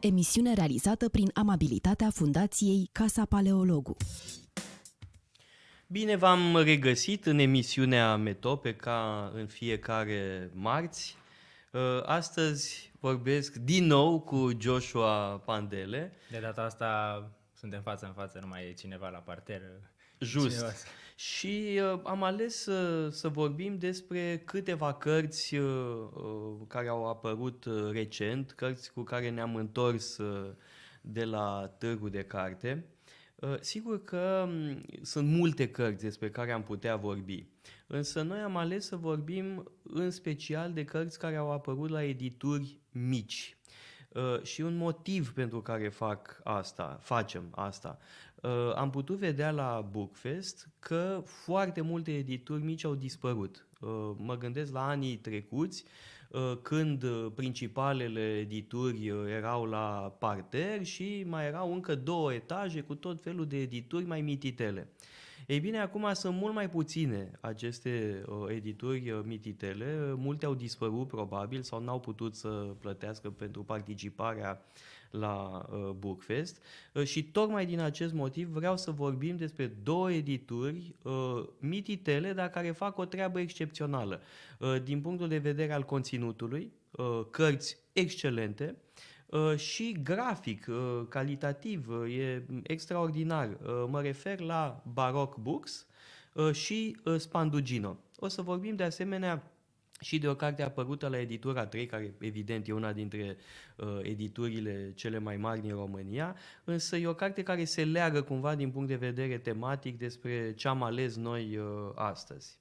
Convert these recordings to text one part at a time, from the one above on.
Emisiune realizată prin amabilitatea Fundației Casa Paleologu. Bine v-am regăsit în emisiunea Metope ca în fiecare marți. Uh, astăzi vorbesc din nou cu Joshua Pandele. De data asta suntem față în față, nu mai e cineva la parter. Just. Cineva... Și uh, am ales uh, să vorbim despre câteva cărți uh, uh, care au apărut uh, recent, cărți cu care ne-am întors uh, de la târgul de carte. Uh, sigur că mm, sunt multe cărți despre care am putea vorbi, însă noi am ales să vorbim în special de cărți care au apărut la edituri mici. Uh, și un motiv pentru care fac asta, facem asta, Uh, am putut vedea la Bookfest că foarte multe edituri mici au dispărut. Uh, mă gândesc la anii trecuți, uh, când principalele edituri erau la parter și mai erau încă două etaje cu tot felul de edituri mai mititele. Ei bine, acum sunt mult mai puține aceste edituri mititele, multe au dispărut probabil sau n-au putut să plătească pentru participarea la uh, Bookfest uh, și tocmai din acest motiv vreau să vorbim despre două edituri uh, mititele, dar care fac o treabă excepțională uh, din punctul de vedere al conținutului, uh, cărți excelente, uh, și grafic, uh, calitativ, uh, e extraordinar. Mă refer la Baroque Books și Spandugino. O să vorbim de asemenea și de o carte apărută la editura 3, care evident e una dintre uh, editurile cele mai mari din România, însă e o carte care se leagă cumva din punct de vedere tematic despre ce am ales noi uh, astăzi.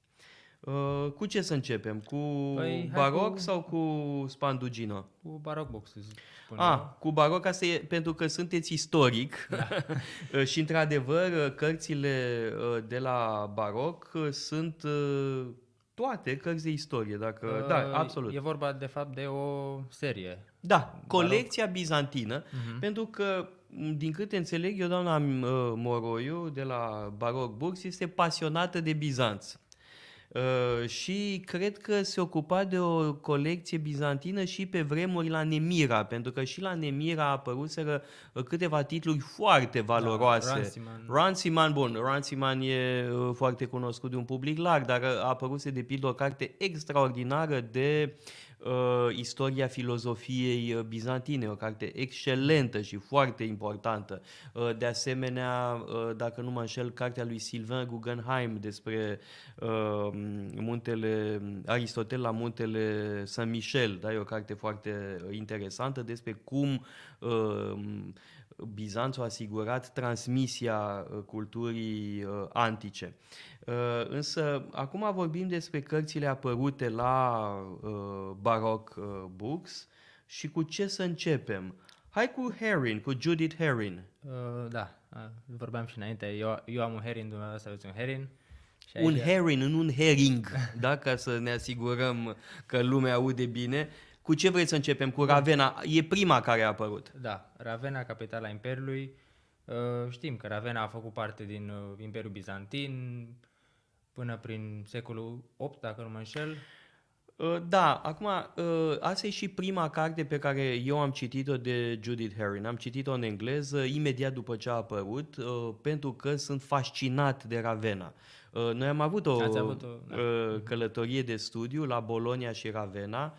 Uh, cu ce să începem? Cu păi, baroc cu... sau cu spandugină? Cu baroc să zic. ah, cu baroc asta e pentru că sunteți istoric da. Uh, și într-adevăr uh, cărțile uh, de la baroc sunt toate cărți de istorie, dacă... Uh, da, absolut. E vorba, de fapt, de o serie. Da, colecția rog. bizantină, uh-huh. pentru că, din câte înțeleg eu, doamna Moroiu, de la Baroc Books, este pasionată de Bizanț. Uh, și cred că se ocupa de o colecție bizantină și pe vremuri la Nemira, pentru că și la Nemira apăruseră uh, câteva titluri foarte da, valoroase. Da, Ransiman, bun, Ransiman e uh, foarte cunoscut de un public larg, dar a apăruse de pildă o carte extraordinară de uh, Uh, istoria filozofiei uh, bizantine, o carte excelentă și foarte importantă. Uh, de asemenea, dacă nu mă înșel, cartea lui Sylvain Guggenheim despre muntele Aristotel la muntele Saint-Michel, da? e o carte foarte interesantă despre cum Bizanțul a asigurat transmisia culturii antice. Ă, însă, acum vorbim despre cărțile apărute la ă, Baroque ă, Books și cu ce să începem. Hai cu Herin, cu Judith Herin. Uh, da, vorbeam și înainte. Eu, eu am un Herin, dumneavoastră aveți un Herin. Și un Herin, nu un Herring, da? Ca să ne asigurăm că lumea aude bine. Cu ce vrei să începem? Cu Ravena. E prima care a apărut. Da, Ravena, capitala Imperiului. știm că Ravena a făcut parte din Imperiul Bizantin, până prin secolul 8, dacă nu mă înșel. Uh, da, acum, uh, asta e și prima carte pe care eu am citit-o de Judith Herrin. Am citit-o în engleză imediat după ce a apărut, uh, pentru că sunt fascinat de Ravenna. Noi am avut o, avut o da. călătorie de studiu la Bologna și Ravenna.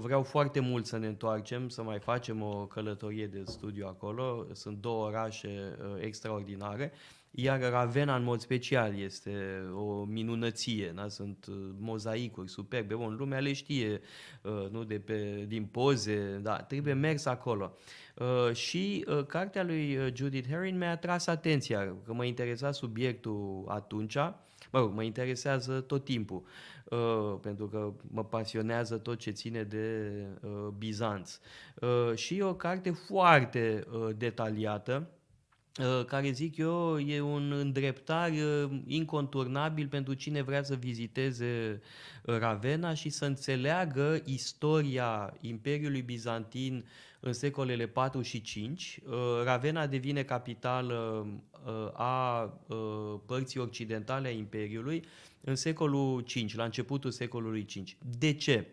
Vreau foarte mult să ne întoarcem, să mai facem o călătorie de studiu acolo. Sunt două orașe extraordinare iar Ravena în mod special este o minunăție, na? Da? sunt uh, mozaicuri superbe, bun, lumea le știe uh, nu de pe, din poze, da, trebuie mers acolo. Uh, și cartea lui Judith Herring mi-a atras atenția, că mă interesa subiectul atunci, mă rog, mă interesează tot timpul, pentru că mă pasionează tot ce ține de Bizanț. și e o carte foarte detaliată, Uh, care zic eu e un îndreptar uh, inconturnabil pentru cine vrea să viziteze uh, Ravena și să înțeleagă istoria Imperiului Bizantin în secolele 4 și 5. Ravena devine capitală a părții occidentale a Imperiului în secolul 5, la începutul secolului 5. De ce?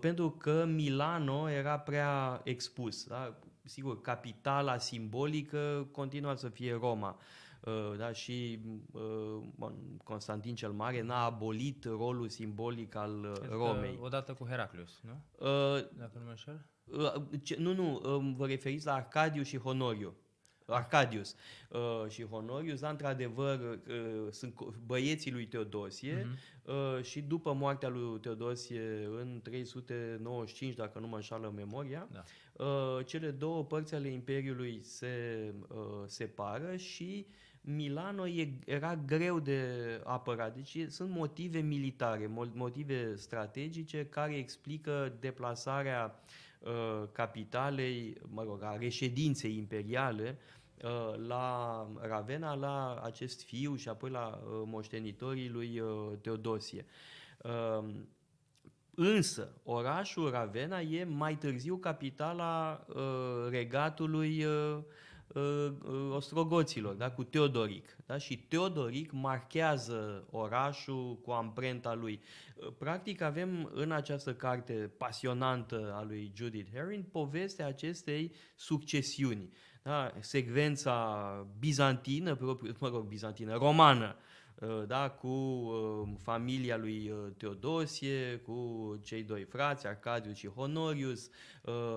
Pentru că Milano era prea expus. Da? sigur, capitala simbolică continua să fie Roma. Uh, da, și uh, Constantin cel Mare n-a abolit rolul simbolic al Cred uh, Romei. Odată cu Heraclius, nu? Dacă nu mă înșel. Nu, nu, um, vă referiți la Arcadiu și Honoriu. Arcadius uh, și Honorius, da, într-adevăr, uh, sunt băieții lui Teodosie uh-huh. uh, și după moartea lui Teodosie în 395, dacă nu mă înșală memoria, da. Uh, cele două părți ale Imperiului se uh, separă și Milano era greu de apărat. Deci sunt motive militare, motive strategice care explică deplasarea uh, capitalei, mă rog, a reședinței imperiale la Ravena, la acest fiu și apoi la moștenitorii lui Teodosie. Însă, orașul Ravenna e mai târziu capitala uh, regatului uh, uh, ostrogoților, da? cu Teodoric. Da? Și Teodoric marchează orașul cu amprenta lui. Uh, practic avem în această carte pasionantă a lui Judith Herrin povestea acestei succesiuni. Da? Secvența bizantină, propriu, mă rog, bizantină, romană, uh, Uh, da, cu uh, familia lui uh, Teodosie, cu cei doi frați, Arcadiu și Honorius,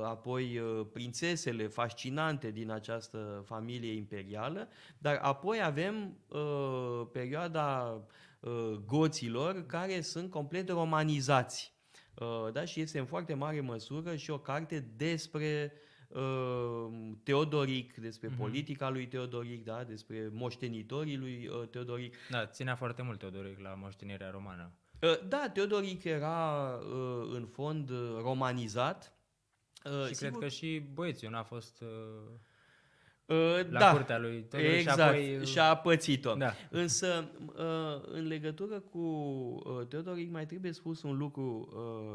apoi prințesele fascinante din această familie imperială, dar apoi avem perioada goților care sunt complet romanizați. Da, și este în foarte mare măsură și o carte despre uh, Ehm, Teodoric, despre mm-hmm. politica lui Teodoric, da, despre moștenitorii lui uh, Teodoric. Da, ținea foarte mult Teodoric la moștenirea romană. Uh, da, Teodoric era uh, în fond romanizat. Și Sigur... cred că și băieții nu a fost la da, curtea lui Teodoric. exact, și apoi... a pățit-o. Da. Însă, în legătură cu Teodoric, mai trebuie spus un lucru,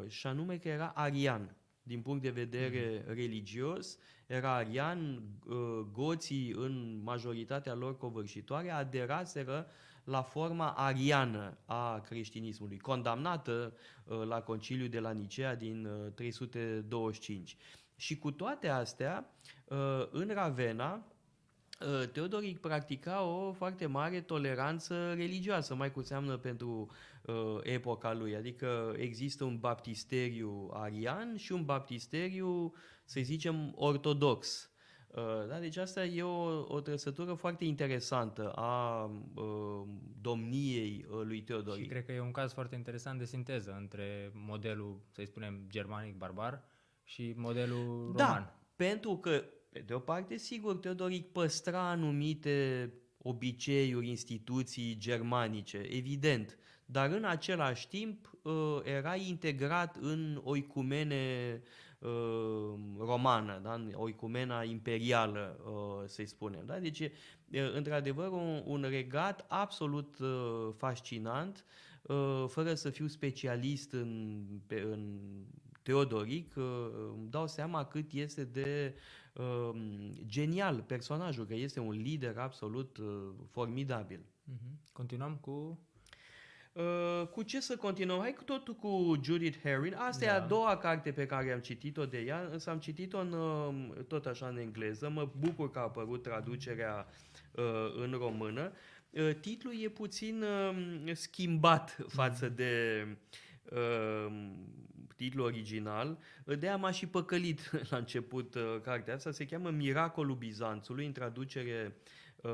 și anume că era arian din punct de vedere mm. religios, era arian, uh, goții în majoritatea lor covârșitoare aderaseră la forma ariană a creștinismului, condamnată uh, la conciliu de la Nicea din 325. Uh, și cu toate astea, în Ravena, Ă, Teodoric practica o foarte mare toleranță religioasă, mai cu seamnă pentru uh, epoca lui. Adică există un baptisteriu arian și un baptisteriu, să zicem, ortodox. Uh, da? Deci asta e o, o trăsătură foarte interesantă a uh, domniei lui Teodoric. Și cred că e un caz foarte interesant de sinteză între modelul, să spunem, germanic barbar și modelul da, roman. Da, pentru că pe de o parte, sigur, Teodoric păstra anumite obiceiuri, instituții germanice, evident, dar în același timp ă, era integrat în oicumene ă, romană, da? oicumena imperială, ă, să-i spunem. Da? Deci, într-adevăr, un, un regat absolut fascinant, fără să fiu specialist în, pe, în Teodoric, îmi dau seama cât este de uh, Ehm, genial personajul, că este un lider absolut uh, formidabil. Uh-huh. Continuăm cu... Uh, cu ce să continuăm? Hai cu totul cu Judith Herring. Asta da. e a da. doua carte pe care am citit-o de ea, însă am citit-o în, ehm, tot așa în engleză. Mă bucur că a apărut traducerea uh, în română. Uh, titlul e puțin uh, schimbat față mhm. de uh, uh, titlul original. De-aia m-a și păcălit la început uh, cartea asta. Se cheamă Miracolul Bizanțului, în traducere uh,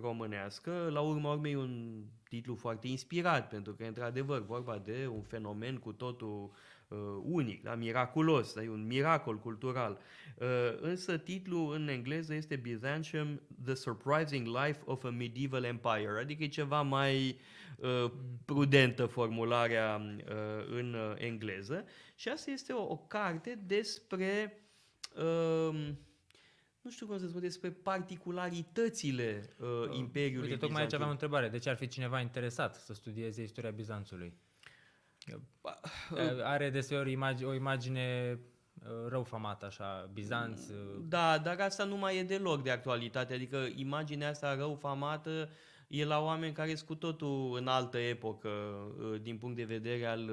românească. La urma urmei un titlu foarte inspirat, pentru că, într-adevăr, vorba de un fenomen cu totul uh, Uh, unic, da? miraculos, da? e un miracol cultural. Uh, însă titlul în engleză este Byzantium, The Surprising Life of a Medieval Empire, adică e ceva mai uh, prudentă formularea în engleză și asta este o, o carte despre um, nu știu cum să spun, despre particularitățile uh, Imperiului Uite, tocmai aici aveam o întrebare. De ce ar fi cineva interesat să studieze istoria Bizanțului? Uh, Are deseori imagine, o imagine uh, răufamată, așa, Bizanț. Uh. Da, dar asta nu mai e deloc de actualitate. Adică imaginea asta răufamată e la oameni care sunt cu totul în altă epocă din punct de vedere al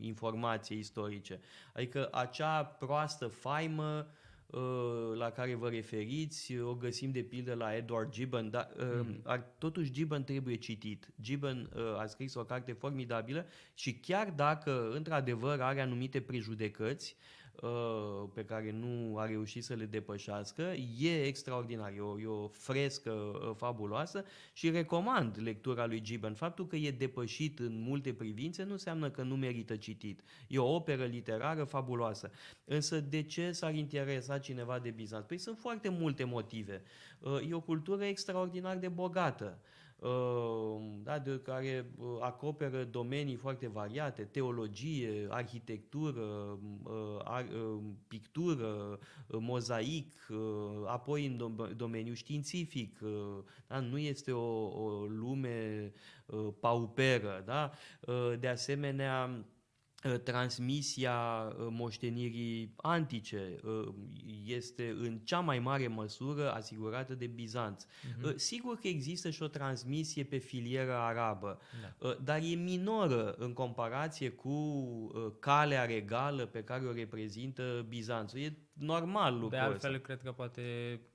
informației istorice. Adică acea proastă faimă uh, Uh, la care vă referiți, o găsim de pildă la Edward Gibbon, dar mm. ar, totuși Gibbon trebuie citit. Gibbon uh, a scris o carte formidabilă și chiar dacă într-adevăr are anumite prejudecăți, uh, Uh, pe care nu a reușit să le depășească. E extraordinar, e o, e o frescă uh, fabuloasă și recomand lectura lui Gibbon. Faptul că e depășit în multe privințe nu înseamnă că nu merită citit. E o operă literară fabuloasă. Însă de ce s-ar interesa cineva de Bizanț? Păi sunt foarte multe motive. Uh, e o cultură extraordinar de bogată. Ehm, da, de care acoperă domenii foarte variate, teologie, arhitectură, ă, ar, ă, pictură, ă, mozaic, apoi în domeniul științific. Da, nu este o, o lume pauperă. Da? De asemenea, Ă, transmisia ă, moștenirii antice ă, este în cea mai mare măsură asigurată de Bizanț. Uh-huh. Sigur că există și o transmisie pe filiera arabă, da. dar e minoră în comparație cu calea regală pe care o reprezintă Bizanțul. E normal lucrul De altfel, ăsta. cred că poate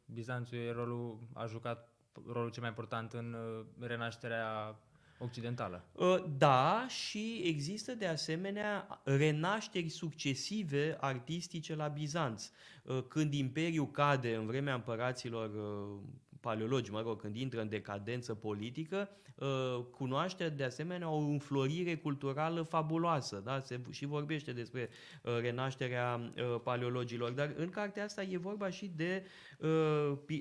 Bizanțul e rolul, a jucat rolul cel mai important în renașterea Occidentală. Uh, da, și există de asemenea renașteri succesive artistice la Bizanț. Uh, când imperiul cade în vremea împăraților uh, paleologi, mă rog, când intră în decadență politică, uh, cunoaște de asemenea o înflorire culturală fabuloasă. Da? Se și vorbește despre uh, renașterea uh, paleologilor, dar în cartea asta e vorba și de,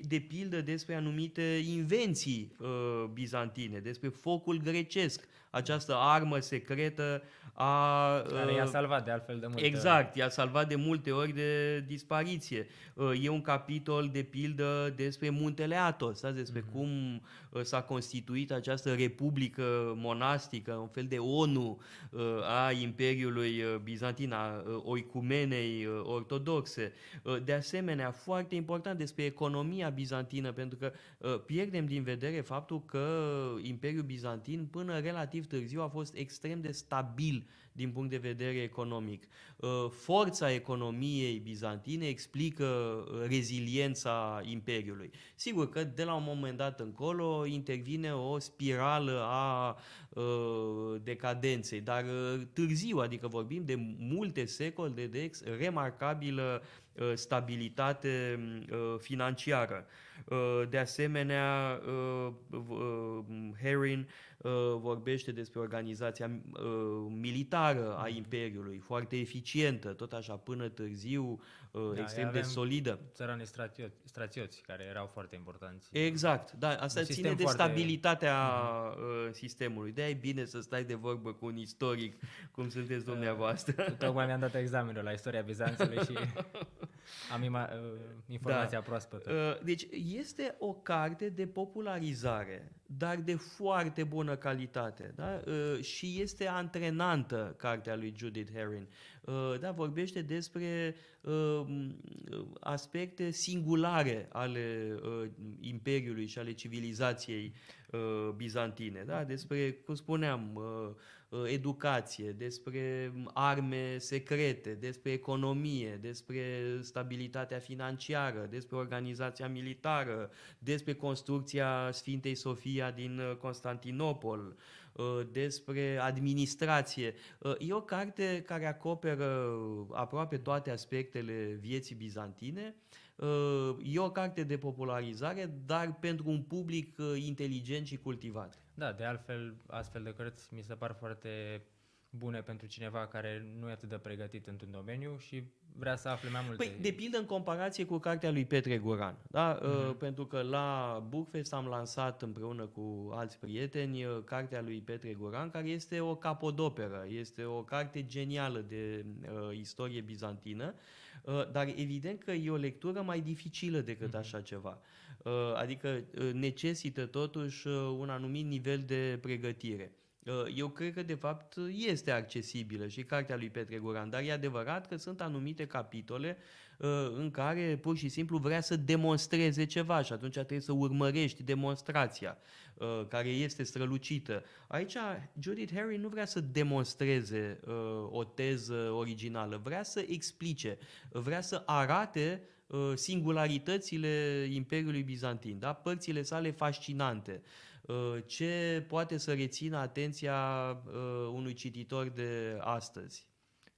de pildă despre anumite invenții bizantine, despre focul grecesc, această armă secretă a... Care i-a uh, salvat de altfel de multe Exact, ori. i-a salvat de multe ori de dispariție. Uh, e un capitol de pildă despre muntele Atos, da? despre mm-hmm. cum uh, s-a constituit această republică monastică, un fel de ONU a Imperiului Bizantin, a oicumenei ortodoxe. De asemenea, foarte important despre economia bizantină, pentru că pierdem din vedere faptul că Imperiul Bizantin până relativ târziu a fost extrem de stabil din punct de vedere economic. Uh, forța economiei bizantine explică uh, reziliența Imperiului. Sigur că de la un moment dat încolo intervine o spirală a uh, decadenței, dar târziu, adică vorbim de multe secole de, de remarcabilă stabilitate financiară. De asemenea, Herin Uh, vorbește despre organizația uh, militară a mhm. Imperiului, foarte eficientă, tot așa până târziu, uh, da, extrem de solidă. Țărani strațioți, strațioți, care erau foarte importanți. Exact, da, asta ține de foarte... stabilitatea mm-hmm. sistemului. de e bine să stai de vorbă cu un istoric, cum sunteți dumneavoastră. tocmai mi-am dat examenul la istoria Bizanțului și am ima- da. informația da. proaspătă. deci este o carte de popularizare dar de foarte bună calitate. Da? Uh, și este antrenantă cartea lui Judith Herring. Uh, da, vorbește despre um, aspecte singulare ale uh, imperiului și ale civilizației bizantine. Da? Despre, cum spuneam, Uh, educație, despre arme secrete, despre economie, despre stabilitatea financiară, despre organizația militară, despre construcția Sfintei Sofia din uh, Constantinopol, uh, despre administrație. E o carte care acoperă aproape toate aspectele vieții bizantine. E o carte de popularizare, dar pentru un public inteligent și cultivat. Da, de altfel, astfel de cărți mi se par foarte bune pentru cineva care nu e atât de pregătit într-un domeniu și vrea să afle mai multe. Păi, de pildă în comparație cu cartea lui Petre Goran, da? Mm-hmm. Pentru că la Bookfest am lansat împreună cu alți prieteni uh, cartea lui Petre Goran, care este o capodoperă, este o carte genială de uh, istorie bizantină, uh, dar evident că e o lectură mai dificilă decât mm-hmm. așa ceva. Uh, adică uh, necesită totuși uh, un anumit nivel de pregătire. Eu cred că, de fapt, este accesibilă și cartea lui Petre Goran, dar e adevărat că sunt anumite capitole uh, în care pur și simplu vrea să demonstreze ceva și atunci trebuie să urmărești demonstrația uh, care este strălucită. Aici Judith Harry nu vrea să demonstreze uh, o teză originală, vrea să explice, vrea să arate singularitățile Imperiului Bizantin, da? părțile sale fascinante. Uh, Uh, ce poate să rețină atenția uh, unui cititor de astăzi.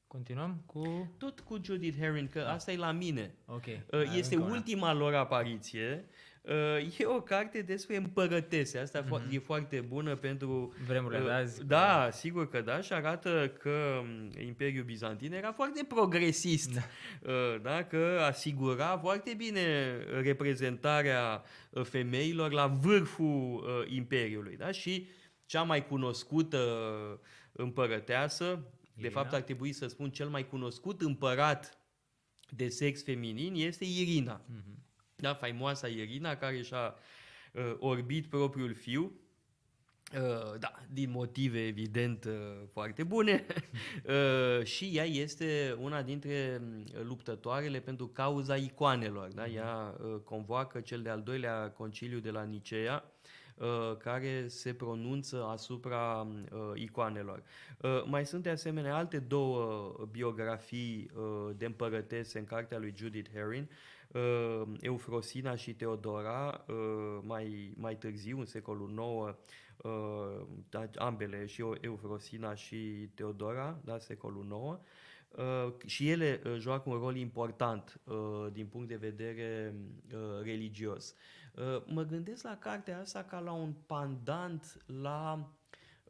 Continuăm cu... Tot cu Judith Herring, că da. asta e la mine. Okay. Uh, este ultima lor apariție Uh, e o carte despre împărătese. Asta mm-hmm. e foarte bună pentru... Vremurile uh, de azi. Da, sigur că da. Și arată că um, Imperiul Bizantin era foarte progresist. Da. Uh, da că asigura foarte bine reprezentarea femeilor la vârful Imperiului. Da? Și cea mai cunoscută împărăteasă, de fapt ar trebui să spun cel mai cunoscut împărat de sex feminin este Irina. Mm-hmm da, faimoasa Irina care și-a uh, orbit propriul fiu, uh, da, din motive evident uh, foarte bune uh, și ea este una dintre mm, luptătoarele pentru cauza icoanelor, da? ea convoacă cel de-al doilea conciliu de la Nicea, care se pronunță asupra icoanelor. mai sunt de asemenea alte două biografii de împărătese în cartea lui Judith Herring Ehm, Eufrosina și Teodora, ehm, mai, mai târziu, în secolul IX, ehm, da, ambele, și Eufrosina și Teodora, da, secolul IX, și ele joacă un rol important din punct de vedere religios. Mă gândesc la cartea asta ca la un pandant la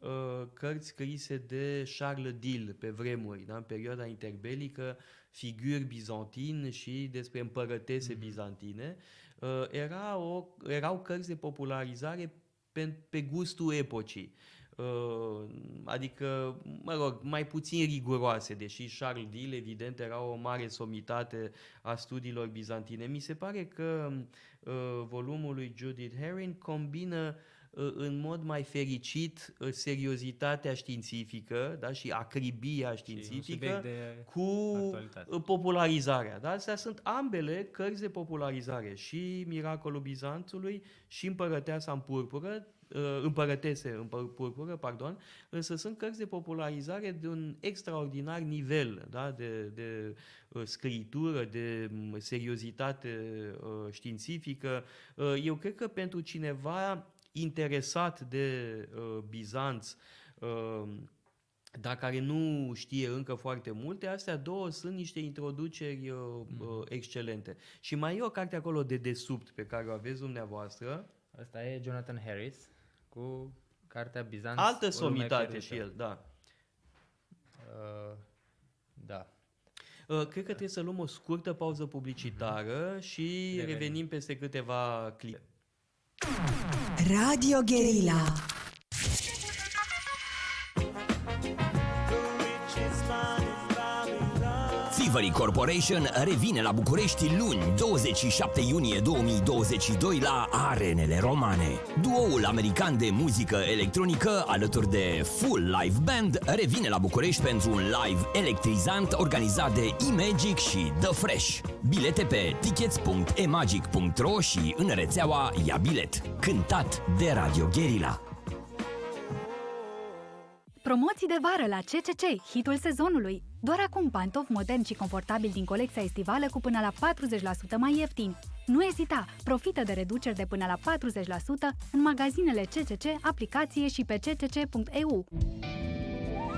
Uh, cărți scrise de Charles Dill pe vremuri, da? în perioada interbelică, figuri bizantine și despre împărătese mm-hmm. bizantine. Uh, era o, erau cărți de popularizare pe, pe gustul epocii. Uh, adică, mă rog, mai puțin riguroase, deși Charles Dill, evident, era o mare somitate a studiilor bizantine. Mi se pare că volumul lui Judith Herring combină uh, Uh, în mod mai fericit uh, seriozitatea științifică da? și acribia științifică și cu actualitate. Uh, popularizarea. Da? Astea sunt ambele cărți de popularizare, și Miracolul Bizanțului și Împărăteasa în purpură, împărătese în purpură, pardon, însă sunt cărți de popularizare de un extraordinar nivel da? de, de scritură, de mm, seriozitate științifică. Eu cred că pentru cineva interesat de uh, Bizanț, uh, dar care nu știe încă foarte multe, astea două sunt niște introduceri uh, mm. Uh, excelente. Și mai e o carte acolo de desubt pe care o aveți dumneavoastră. Asta e Jonathan Harris cu cartea Bizanț. Altă somitate și el, da. Uh, da. Uh, cred că trebuie să luăm o scurtă pauză publicitară uh-huh. și revenim. revenim peste câteva clipe. Radio Guerilla. Delivery Corporation revine la București luni, 27 iunie 2022 la Arenele Romane. Duoul american de muzică electronică alături de Full Live Band revine la București pentru un live electrizant organizat de eMagic și The Fresh. Bilete pe tickets.emagic.ro și în rețeaua Ia Bilet. Cântat de Radio Guerilla. Promoții de vară la CCC, hitul sezonului. Doar acum pantofi moderni și confortabili din colecția estivală cu până la 40% mai ieftin. Nu ezita, profită de reduceri de până la 40% în magazinele CCC, aplicație și pe ccc.eu.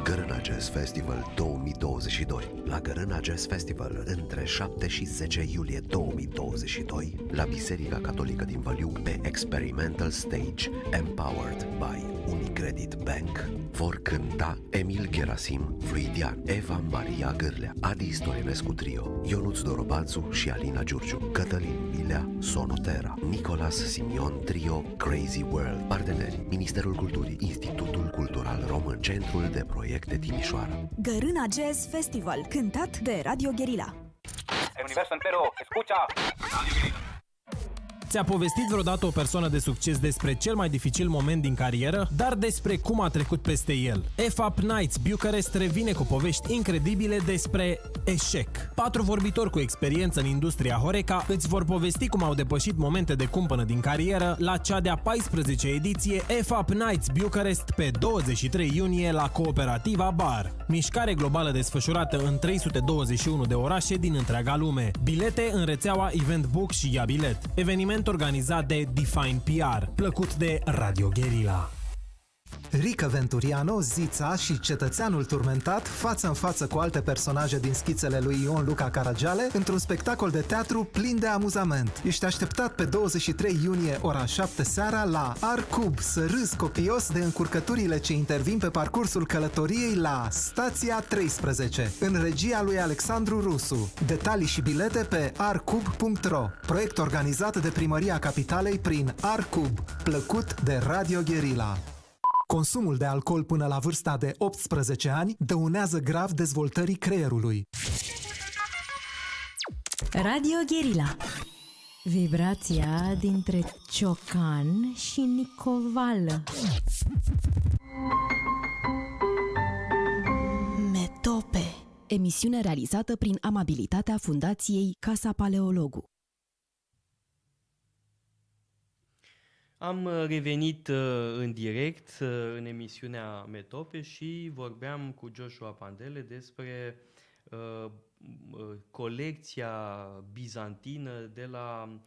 Gărâna Jazz Festival 2022 La Gărâna Jazz Festival, între 7 și 10 iulie 2022, la Biserica Catolică din Văliu, pe Experimental Stage, Empowered by Unicredit Bank, vor cânta Emil Gerasim, Fluidian, Eva Maria Gârlea, Adi Stoinescu Trio, Ionuț Dorobanțu și Alina Giurgiu, Cătălin Milea, Sonotera, Nicolas Simion Trio, Crazy World, parteneri, Ministerul Culturii, Institutul Cultural Român, Centrul de Proiect proiect de Timișoara. Gărâna Jazz Festival, cântat de Radio Guerilla. El universo entero, escucha. Radio Guerilla. Ți-a povestit vreodată o persoană de succes despre cel mai dificil moment din carieră, dar despre cum a trecut peste el. FAP Nights Bucharest revine cu povești incredibile despre eșec. Patru vorbitori cu experiență în industria Horeca îți vor povesti cum au depășit momente de cumpănă din carieră la cea de-a 14 ediție FAP Nights Bucharest pe 23 iunie la Cooperativa Bar. Mișcare globală desfășurată în 321 de orașe din întreaga lume. Bilete în rețeaua Eventbook și Ia Bilet. Eveniment eveniment organizat de Define PR, plăcut de Radio Guerilla. Rică Venturiano, Zița și cetățeanul turmentat față în față cu alte personaje din schițele lui Ion Luca Caragiale într-un spectacol de teatru plin de amuzament. Ești așteptat pe 23 iunie ora 7 seara la Arcub să râzi copios de încurcăturile ce intervin pe parcursul călătoriei la Stația 13, în regia lui Alexandru Rusu. Detalii și bilete pe arcub.ro Proiect organizat de Primăria Capitalei prin Arcub, plăcut de Radio Guerilla. Consumul de alcool până la vârsta de 18 ani dăunează grav dezvoltării creierului. Radio Guerilla Vibrația dintre Ciocan și Nicovală Metope Emisiune realizată prin amabilitatea Fundației Casa Paleologu Am uh, revenit uh, în direct uh, în emisiunea Metope și vorbeam cu Joshua Pandele despre colecția bizantină de la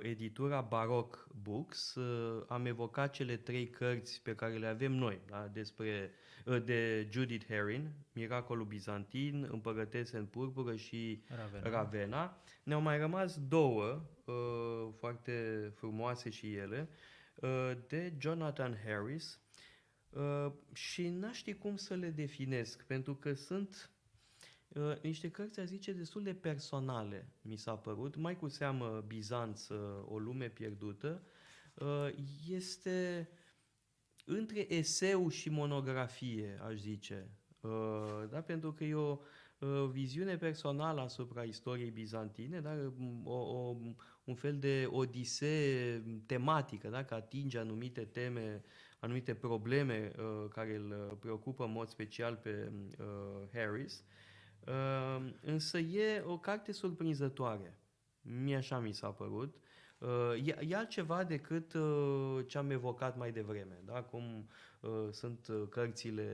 editura Baroque Books. Am evocat cele trei cărți pe care le avem noi da? despre de Judith Herrin, Miracolul Bizantin, Împărătese în purpură și Ravena. Ravena. Ne-au mai rămas două uh, foarte frumoase și ele, uh, de Jonathan Harris uh, și n-aș ști cum să le definesc, pentru că sunt niște cărți, a zice, destul de personale, mi s-a părut, mai cu seamă Bizanț, o lume pierdută, este între eseu și monografie, aș zice, uh, da? pentru că e o uh, viziune personală asupra istoriei bizantine, dar um, o, o, un fel de odisee tematică, dacă atinge anumite teme, anumite probleme uh, care îl preocupă în mod special pe Harris. Însă e o carte surprinzătoare. mi așa mi s-a părut. Uh, Uh, e, e altceva decât uh, ce am evocat mai devreme, da? cum uh, sunt cărțile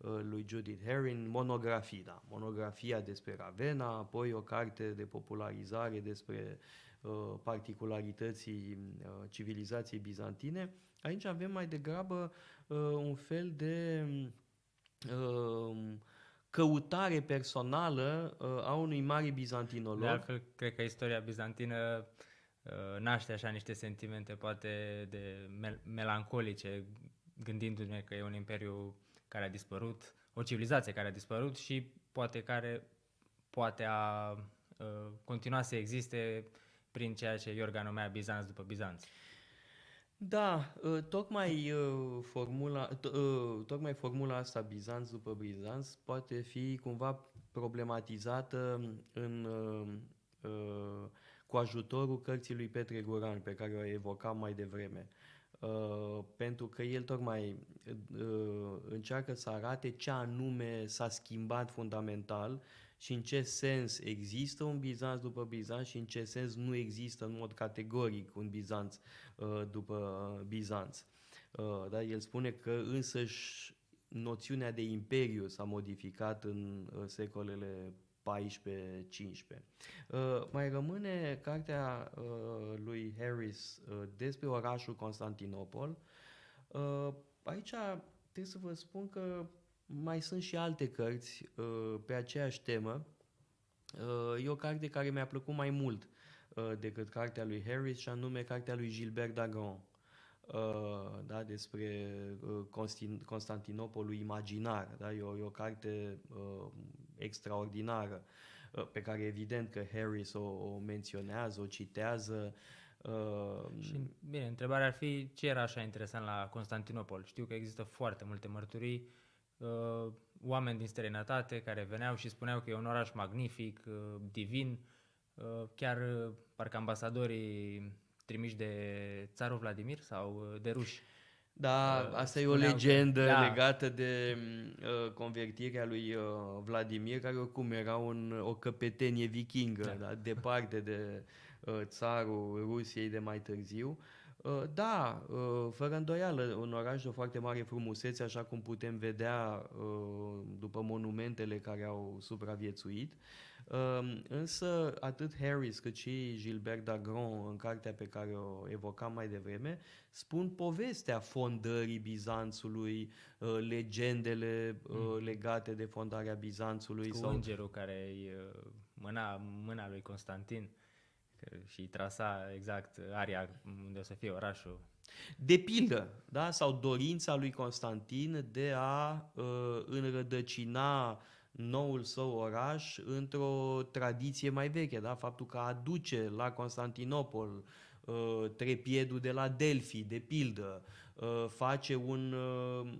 lui Judith Herring, monografii, da? monografia despre Ravenna, apoi o carte de popularizare despre particularității civilizației bizantine. Aici avem mai degrabă un fel de căutare personală a unui mare bizantinolog. De altfel, cred că istoria bizantină Uh, naște așa niște sentimente poate de mel- melancolice, gândindu-ne că e un imperiu care a dispărut, o civilizație care a dispărut și poate care poate a uh, continua să existe prin ceea ce Iorga numea Bizanț după Bizanț. Da, uh, tocmai uh, formula, tocmai formula asta Bizanț după Bizanț poate fi cumva problematizată în cu ajutorul cărții lui Petre Guran, pe care o evocam mai devreme. Uh, pentru că el tocmai uh, încearcă să arate ce anume s-a schimbat fundamental și în ce sens există un Bizanț după Bizanț și în ce sens nu există în mod categoric un Bizanț uh, după Bizanț. Uh, Dar el spune că însăși noțiunea de imperiu s-a modificat în uh, secolele 14-15. Uh, mai rămâne cartea uh, lui Harris uh, despre orașul Constantinopol. Aici trebuie să vă spun că mai sunt și alte cărți pe aceeași temă. E o carte care mi-a plăcut mai mult decât cartea lui Harris și anume cartea lui Gilbert Dagon, da, despre Constantinopolul imaginar. Da? E, o, e o carte uh, extraordinară, uh, pe care evident că Harris o, o menționează, o citează. Uh, și, bine, întrebarea ar fi ce era așa interesant la Constantinopol. Știu că există foarte multe mărturii uh, oameni din străinătate care veneau și spuneau că e un oraș magnific, divin, chiar parcă ambasadorii trimiși de țarul Vladimir sau de ruși da, uh, asta e o legendă că, da. legată de mm, uh, convertirea lui uh, Vladimir, care oricum era un, o căpetenie vikingă, da. Da, departe de uh, țarul Rusiei de mai târziu. Uh, da, uh, fără îndoială, un oraș de o foarte mare frumusețe, așa cum putem vedea uh, după monumentele care au supraviețuit. Uh, Însă atât Harris cât și Gilbert Dagron în cartea pe care o evocam mai devreme spun povestea fondării Bizanțului, uh, legendele uh, mm. legate de fondarea Bizanțului. Cu sau... îngerul care uh, mâna, mâna lui Constantin și trasa exact aria unde o să fie orașul. De pildă, da? sau dorința lui Constantin de a uh, înrădăcina uh, noul său oraș într-o tradiție mai veche, da? faptul că aduce la Constantinopol uh, trepiedul de la Delphi, de pildă, uh, face un uh,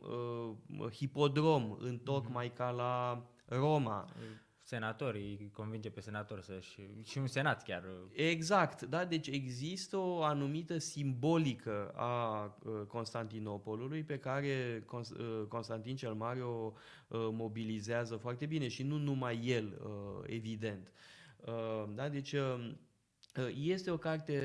uh hipodrom, întocmai mm-hmm. ca la Roma. Mm-hmm senator, îi convinge pe senator să și, și un senat chiar. Uh, exact, da, deci există o anumită simbolică a uh, Constantinopolului pe care uh, Constantin cel Mare o mobilizează foarte bine și nu numai el, evident. Da, deci este o carte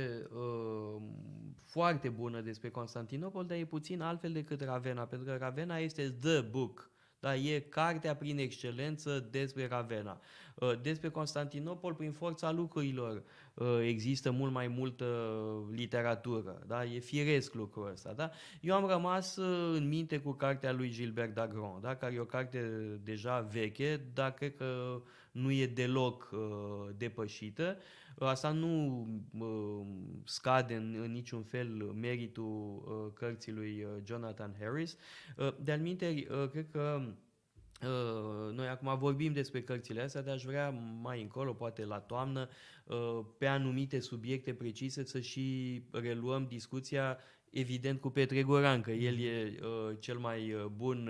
foarte bună despre Constantinopol, dar e puțin altfel decât Ravena, pentru că Ravena este the book da, e cartea prin excelență despre Ravena. Uh, despre Constantinopol, prin forța lucrurilor, uh, există mult mai multă uh, literatură. Da? E firesc lucrul ăsta. Da? Eu am rămas în minte cu cartea lui Gilbert Dagron, da? care e o carte deja veche, dar cred că nu e deloc depășită. Asta nu scade în, în niciun fel meritul uh, cărții lui uh, Jonathan Harris. Uh, de-al minte, cred că Uh, noi acum vorbim despre cărțile astea, dar aș vrea mai încolo, poate la toamnă, uh, pe anumite subiecte precise să și reluăm discuția evident cu Petre Goran, că el e uh, cel mai uh, bun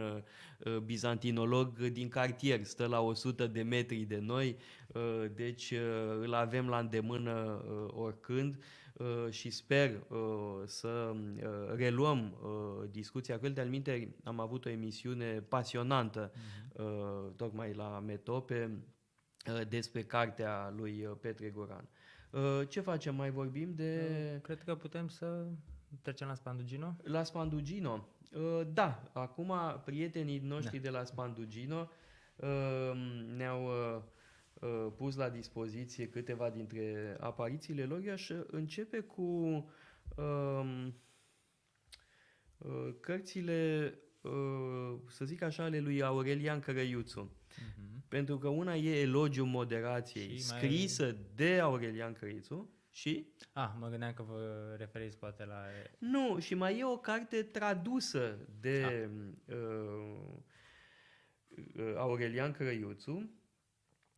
uh, bizantinolog din cartier, stă la 100 de metri de noi, uh, deci uh, îl avem la îndemână uh, oricând. Uh, Uh, și sper uh, să uh, reluăm discuția. el de minte am avut o emisiune pasionantă mm-hmm. tocmai la Metope despre cartea lui Petre Goran. Ce facem? Mai vorbim de... Cred că putem să trecem la Spandugino. La Spandugino? Da, acum prietenii da. noștri da. de la Spandugino ne-au Uh, pus la dispoziție câteva dintre aparițiile lor, aș începe cu um, uh, cărțile, uh, să zic așa, ale lui Aurelian Crăiuțu. Uh-huh. Mhm. Pentru că una e elogiul moderației, și mai... de Aurelian Crăiuțu. și? Ah, mă gândeam că vă referiți poate la... Nu, și mai e o carte tradusă de ah. uh, Aurelian Crăiuțu,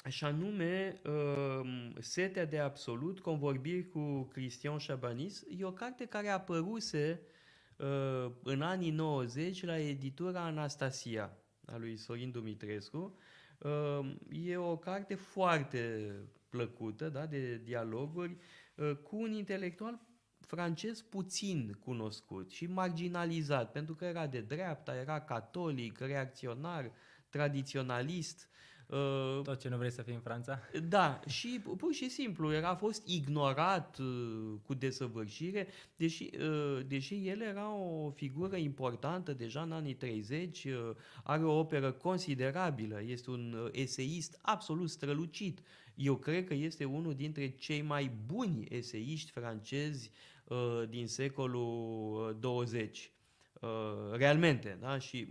și anume um, Setea de Absolut, convorbiri cu Cristian Șabanis, e o carte care apăruse uh, în anii 90 la editura Anastasia a lui Sorin Dumitrescu. Um, e o carte foarte plăcută, da, de dialoguri, uh, cu un intelectual francez puțin cunoscut și marginalizat, pentru că era de dreapta, era catolic, reacționar, tradiționalist, uh, Uh, Tot ce nu vrei să fii în Franța? Da, și pur și simplu era fost ignorat uh, cu desăvârșire, deși, uh, deși el era o figură importantă deja în anii 30, uh, are o operă considerabilă, este un uh, eseist absolut strălucit. Eu cred că este unul dintre cei mai buni eseiști francezi uh, din secolul 20. Uh, Uh, realmente, da? Și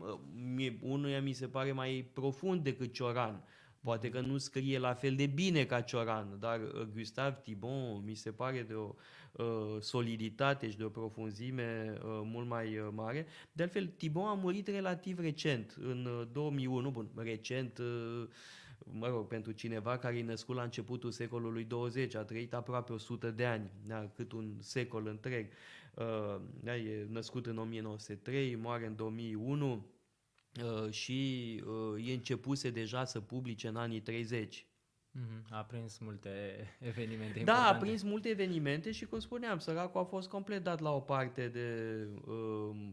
uh, unuia mi se pare mai profund decât Cioran. Poate că nu scrie la fel de bine ca Cioran, dar uh, Gustav Thibon mi se pare de o uh, soliditate și de o profunzime uh, mult mai uh, mare. De altfel, Thibon a murit relativ recent, în 2001, uh, bun, recent, mă rog, pentru cineva care e născut la începutul secolului 20, a trăit aproape 100 de ani, da, cât un secol întreg. Uh, Uh, e născut în 1903, moare în 2001 uh, și uh, e începuse deja să publice în anii 30. Mhm, a prins multe evenimente Da, importante. a prins multe evenimente și, cum spuneam, săracul a fost complet dat la o parte de uh,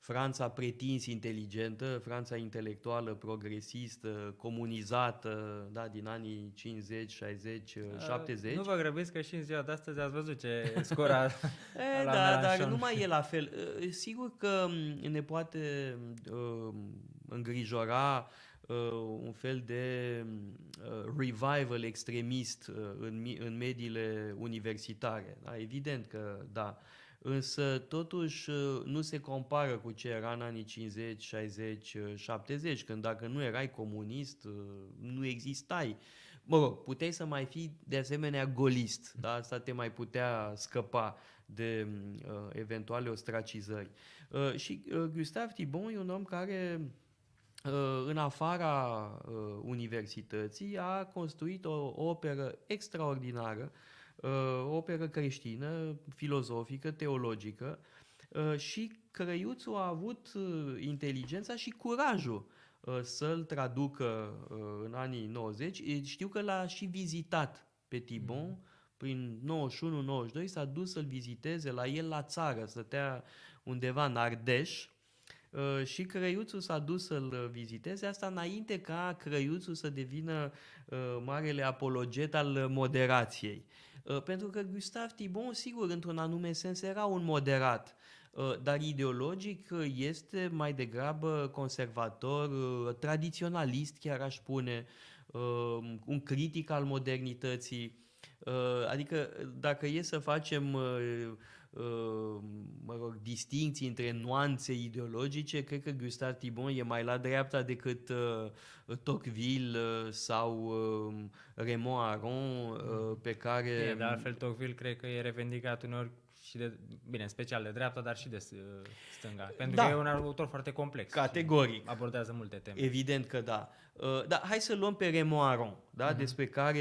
Franța pretins inteligentă, Franța intelectuală, progresistă, comunizată, da, din anii 50, 60, A, 70. Nu vă grăbiți că și în ziua de astăzi ați văzut ce scor a, e, la eh, Da, dar nu mai e la fel. Eh, sigur că mm, ne poate uh, îngrijora uh, un fel de mm, uh, revival extremist uh, în, în mediile universitare. Da? Evident că da. Uh, însă totuși ă, nu se compară cu ce era în anii 50, 60, 70, când dacă nu erai comunist, ă, nu existai. Mă rog, puteai să mai fii de asemenea golist, da? asta te mai putea scăpa de uh, eventuale ostracizări. Uh, și uh, Gustave Thibon e un om care în afara universității, a construit o operă extraordinară Uh, o operă creștină, filozofică, teologică uh, și Crăiuțul a avut uh, inteligența și curajul să-l traducă în anii 90. Știu că l-a și vizitat pe Tibon, mm. prin 91-92 s-a dus să-l viziteze la el la țară, stătea undeva în Ardeș, Uh, și Crăiuțul s-a dus să-l uh, viziteze, asta înainte ca Crăiuțul să devină uh, marele apologet al moderației. Pentru că Gustav Thibon, sigur, într-un anume sens, era un moderat, dar ideologic este mai degrabă conservator, tradiționalist, chiar aș spune, un critic al modernității. Adică, dacă e să facem Uh, mă rog, distinții între nuanțe ideologice, cred că Gustave Thibon e mai la dreapta decât uh, Tocqueville uh, sau uh, Raymond Aron, uh, pe care... E, de altfel Tocqueville cred că e revendicat uneori și de, bine, în special de dreapta, dar și de uh, stânga. Pentru da. că e un autor foarte complex. Categoric. Abordează multe teme. Evident că da. Uh, da, hai să luăm pe Remo Aron, da, uh-huh. despre care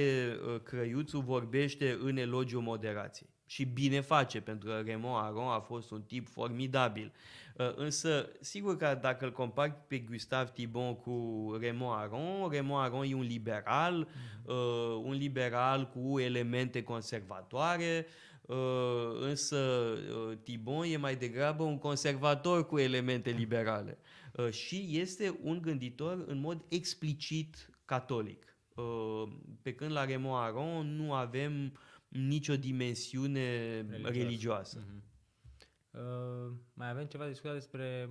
uh, Crăiuțu vorbește în elogiu moderației și bine face, pentru că Raymond Aron a fost un tip formidabil. Uh, însă, sigur că dacă îl compari pe Gustav Thibon cu Raymond Aron, Raymond Aron e un liberal, mm-hmm. un liberal cu elemente conservatoare, uh, însă Thibon e mai degrabă un conservator cu elemente liberale. Și este un gânditor în mod explicit catolic. Pe când la Raymond Aron nu avem nicio dimensione religiosa. religioasă. Mm-hmm. Ă, mai avem ceva de discutat despre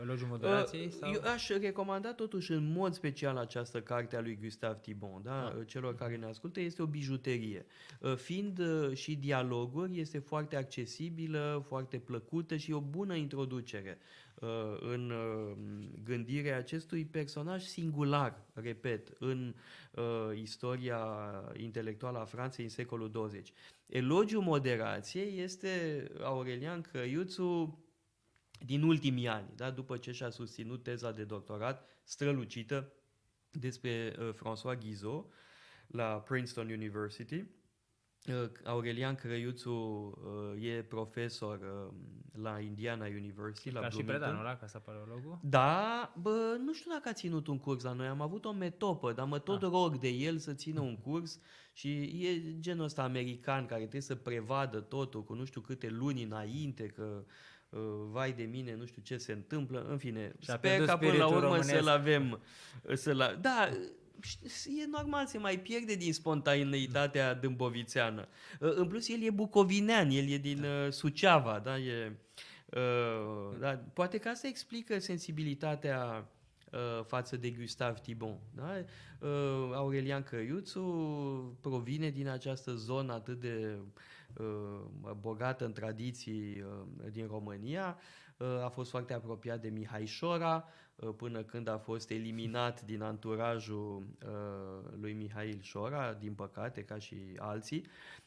elogiul, ă, moderației? Uh, sau? Eu aș recomanda totuși în mod special această carte a lui Gustave Thibon, da? Uh. celor care ne ascultă, este o bijuterie. Ă, fiind și dialoguri, este foarte accesibilă, foarte plăcută și o bună introducere în gândirea acestui personaj singular, repet, în istoria intelectuală a Franței în secolul 20. Elogiul moderației este Aurelian Crăiuțu din ultimii ani, da? după ce și-a susținut teza de doctorat strălucită despre uh, François Guizot la Princeton University Uh, Aurelian Crăiuțu uh, e profesor um, la Indiana University, la Ca Bloomington. și Preda, nu la da, Casa Paleologul? Da, bă, nu știu dacă a ținut un curs la noi, am avut o metopă, dar mă tot ah. rog de el să țină un curs și e genul ăsta american care trebuie să prevadă totul cu nu știu câte luni înainte că uh, vai de mine, nu știu ce se întâmplă, în fine, și sper ca până la urmă românesc. să-l avem, să-l, da, e normal, să mai pierde din spontaneitatea dâmbovițeană. Ă, în plus, el e bucovinean, el e din da. Ă, Suceava, da? E, uh, da? Poate că asta explică sensibilitatea uh, față de Gustav Thibon. Da? Uh, Aurelian Căiuțu provine din această zonă atât de uh, bogată în tradiții uh, din România, uh, a fost foarte apropiat de Mihai Șora, uh, Uh, până când a fost eliminat din anturajul uh, lui Mihail Șora, din păcate, ca și alții.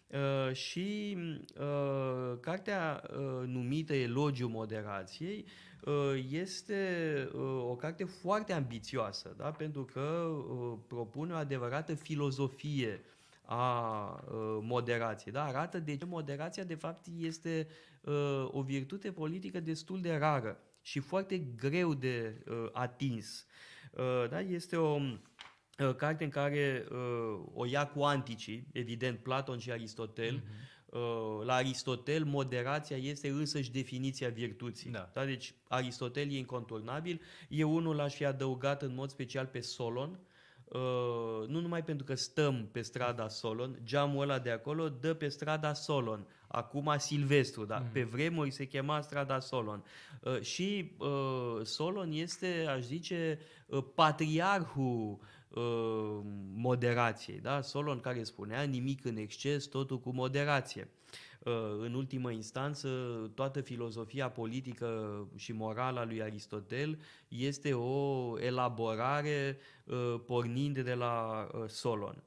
Uh, și cartea numită Elogiu Moderației este o carte foarte ambițioasă, da? pentru că propune o adevărată filozofie a moderației. Da? Arată de ce moderația, de fapt, este o virtute politică destul de rară și foarte greu de uh, atins. Uh, da? Este o uh, carte în care uh, o ia cu anticii, evident Platon și Aristotel. Uh-huh. Uh, la Aristotel, moderația este însăși definiția virtuții. Da. Da? Deci Aristotel e inconturnabil. Eu unul l-aș fi adăugat în mod special pe Solon, uh, Uh, nu numai pentru că stăm pe strada Solon, geamul ăla de acolo dă pe strada Solon, acum Silvestru, dar mm. pe vremuri se chema strada Solon. Uh, și uh, Solon este, aș zice, uh, patriarhul uh, moderației, da? Solon care spunea nimic în exces, totul cu moderație. Uh, Uh, în ultimă instanță, toată filozofia politică și morală a lui Aristotel este o elaborare uh, pornind de la uh, Solon.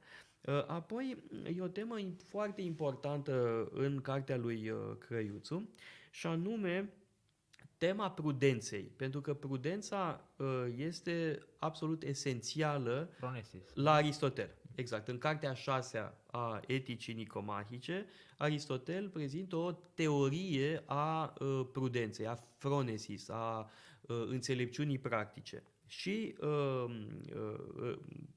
Apoi, e o temă foarte importantă în cartea lui Crăiuțu, și anume tema prudenței, pentru că prudența este absolut esențială Pronesis. la Aristotel. Exact. În cartea 6 a eticii nicomahice, Aristotel prezintă o teorie a uh, prudenței, a fronesis, a uh, înțelepciunii practice. Și um, uh,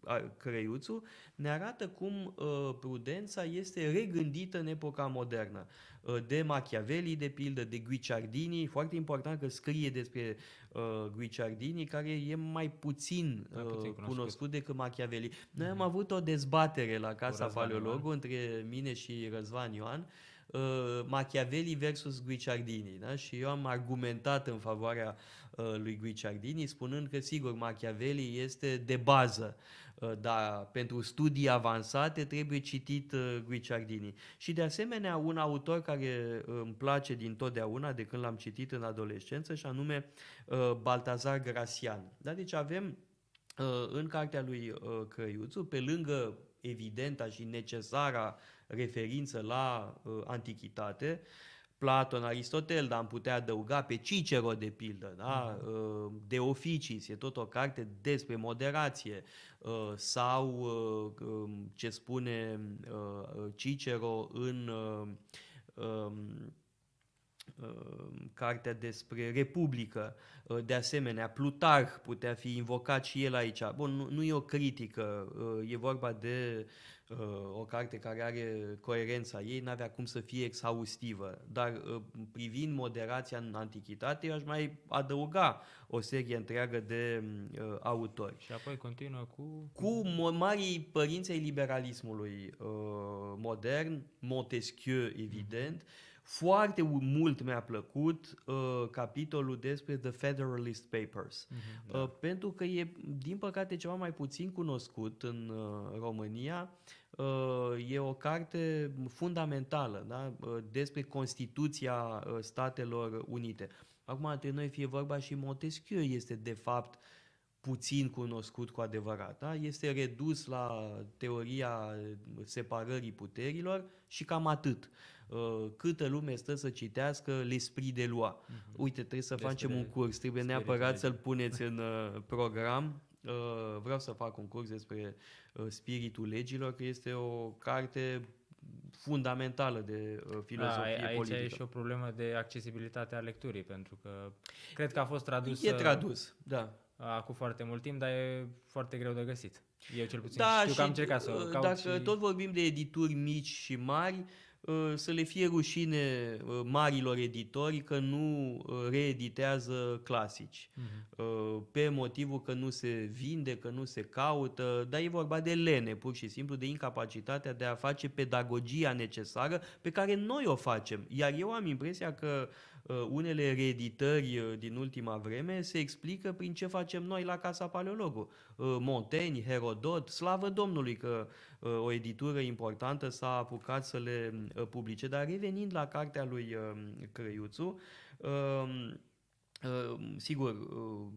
uh, Creiuțu ne arată cum uh, prudența este regândită în epoca modernă. Uh, de Machiavelli, de pildă, de Guicciardini, foarte important că scrie despre uh, Guicciardini, care e mai puțin, uh, mai puțin cunoscut. cunoscut decât Machiavelli. Noi mm-hmm. am mhm. avut o dezbatere la Casa Paleologu între mine și Răzvan Ioan uh, uh, Machiavelli versus Guicciardini. Da? Și eu am argumentat în favoarea uh, lui Guicciardini, spunând că, sigur, Machiavelli este de bază, uh, dar pentru studii avansate trebuie citit uh, Guicciardini. Și, de asemenea, un autor care uh, îmi place din totdeauna, de când l-am citit în adolescență, și anume uh, Baltazar Grasian. Da? Deci avem uh, în cartea lui uh, Crăiuțu, pe lângă evidenta și necesara referință la uh, antichitate, Platon, Aristotel, dar am putea adăuga pe Cicero, de pildă, da? Uh-huh. De Oficii, e tot o carte despre moderație, uh, sau uh, um, ce spune uh, Cicero în um, cartea despre Republică, de asemenea, Plutarh putea fi invocat și el aici. Bun, nu, nu e o critică, e vorba de Uh, o carte care are coerența ei, n-avea cum să fie exhaustivă, dar uh, privind moderația în antichitate, eu aș mai adăuga o serie întreagă de uh, autori. Și apoi continuă cu... Cu marii părinți ai liberalismului uh, modern, Montesquieu, evident, mm-hmm foarte mult mi-a plăcut uh, capitolul despre The Federalist Papers, mm-hmm, da. uh, pentru că e, din păcate, ceva mai puțin cunoscut în uh, România. Uh, e o carte fundamentală da? uh, despre Constituția uh, Statelor Unite. Acum, între noi fie vorba și Montesquieu este, de fapt, puțin cunoscut cu adevărat. Da? Este redus la teoria separării puterilor și cam atât. Uh, Uh, câtă lume stă să citească L'Esprit de Lua. Uh-huh. Mhm. Uite, trebuie să Despre facem un curs, trebuie neapărat să-l puneți în uh, program. Uh, vreau să fac un curs despre uh, spiritul legilor, că este o carte fundamentală de uh, filozofie A, aici politică. Aici e și o problemă de accesibilitate a lecturii, pentru că cred că a fost tradus. E uh, tradus, da. Acum foarte mult timp, dar e foarte greu de găsit. Eu cel puțin da, știu și că am încercat să o caut Dacă și... tot vorbim de edituri mici și mari, Ă, să le fie rușine ă, marilor editori că nu ă, reeditează clasici. Uh-huh. Pe motivul că nu se vinde, că nu se caută, dar e vorba de lene, pur și simplu, de incapacitatea de a face pedagogia necesară pe care noi o facem. Iar eu am impresia că uh, Uh, unele ereditări uh, din ultima vreme se explică prin ce facem noi la Casa Paleologu. Uh, Monteni, Herodot, slavă Domnului că o editură importantă s-a apucat să le publice, dar revenind la cartea lui Crăiuțu, um, um, sigur,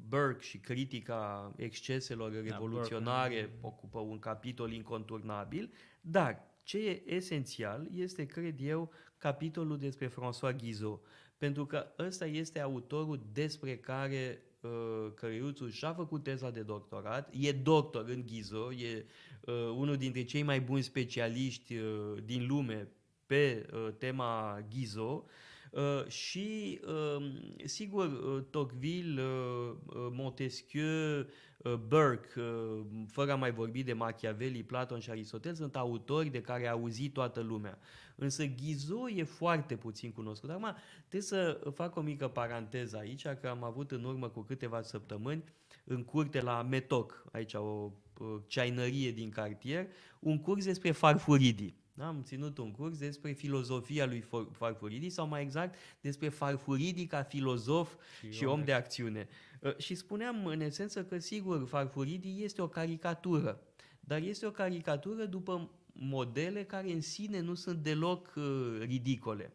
Burke și critica exceselor da, revoluționare da, Burke, ocupă un capitol inconturnabil, dar ce e esențial este, cred eu, capitolul despre François Guizot, pentru că ăsta este autorul despre care uh, Căriuțu și-a făcut teza de doctorat, e doctor în Ghizo, e uh, unul dintre cei mai buni specialiști uh, din lume pe uh, tema Ghizo, uh, Ă, și, ă, sigur, ă, Tocqueville, Montesquieu, Burke, fără a mai vorbi de Machiavelli, Platon și Aristotel, sunt autori de care a auzit toată lumea. Însă Ghizot e foarte puțin cunoscut. Acum, trebuie să fac o mică paranteză aici, că am avut în urmă cu câteva săptămâni în curte la Metoc, aici o ceainărie din cartier, un curs despre farfuridii. Am ținut un curs despre filozofia lui Farfuridi sau mai exact despre Farfuridi ca filozof și, și om de, acțiune. Ă, și spuneam în esență că sigur Farfuridi este o caricatură, dar este o caricatură după modele care în sine nu sunt deloc ă, ridicole.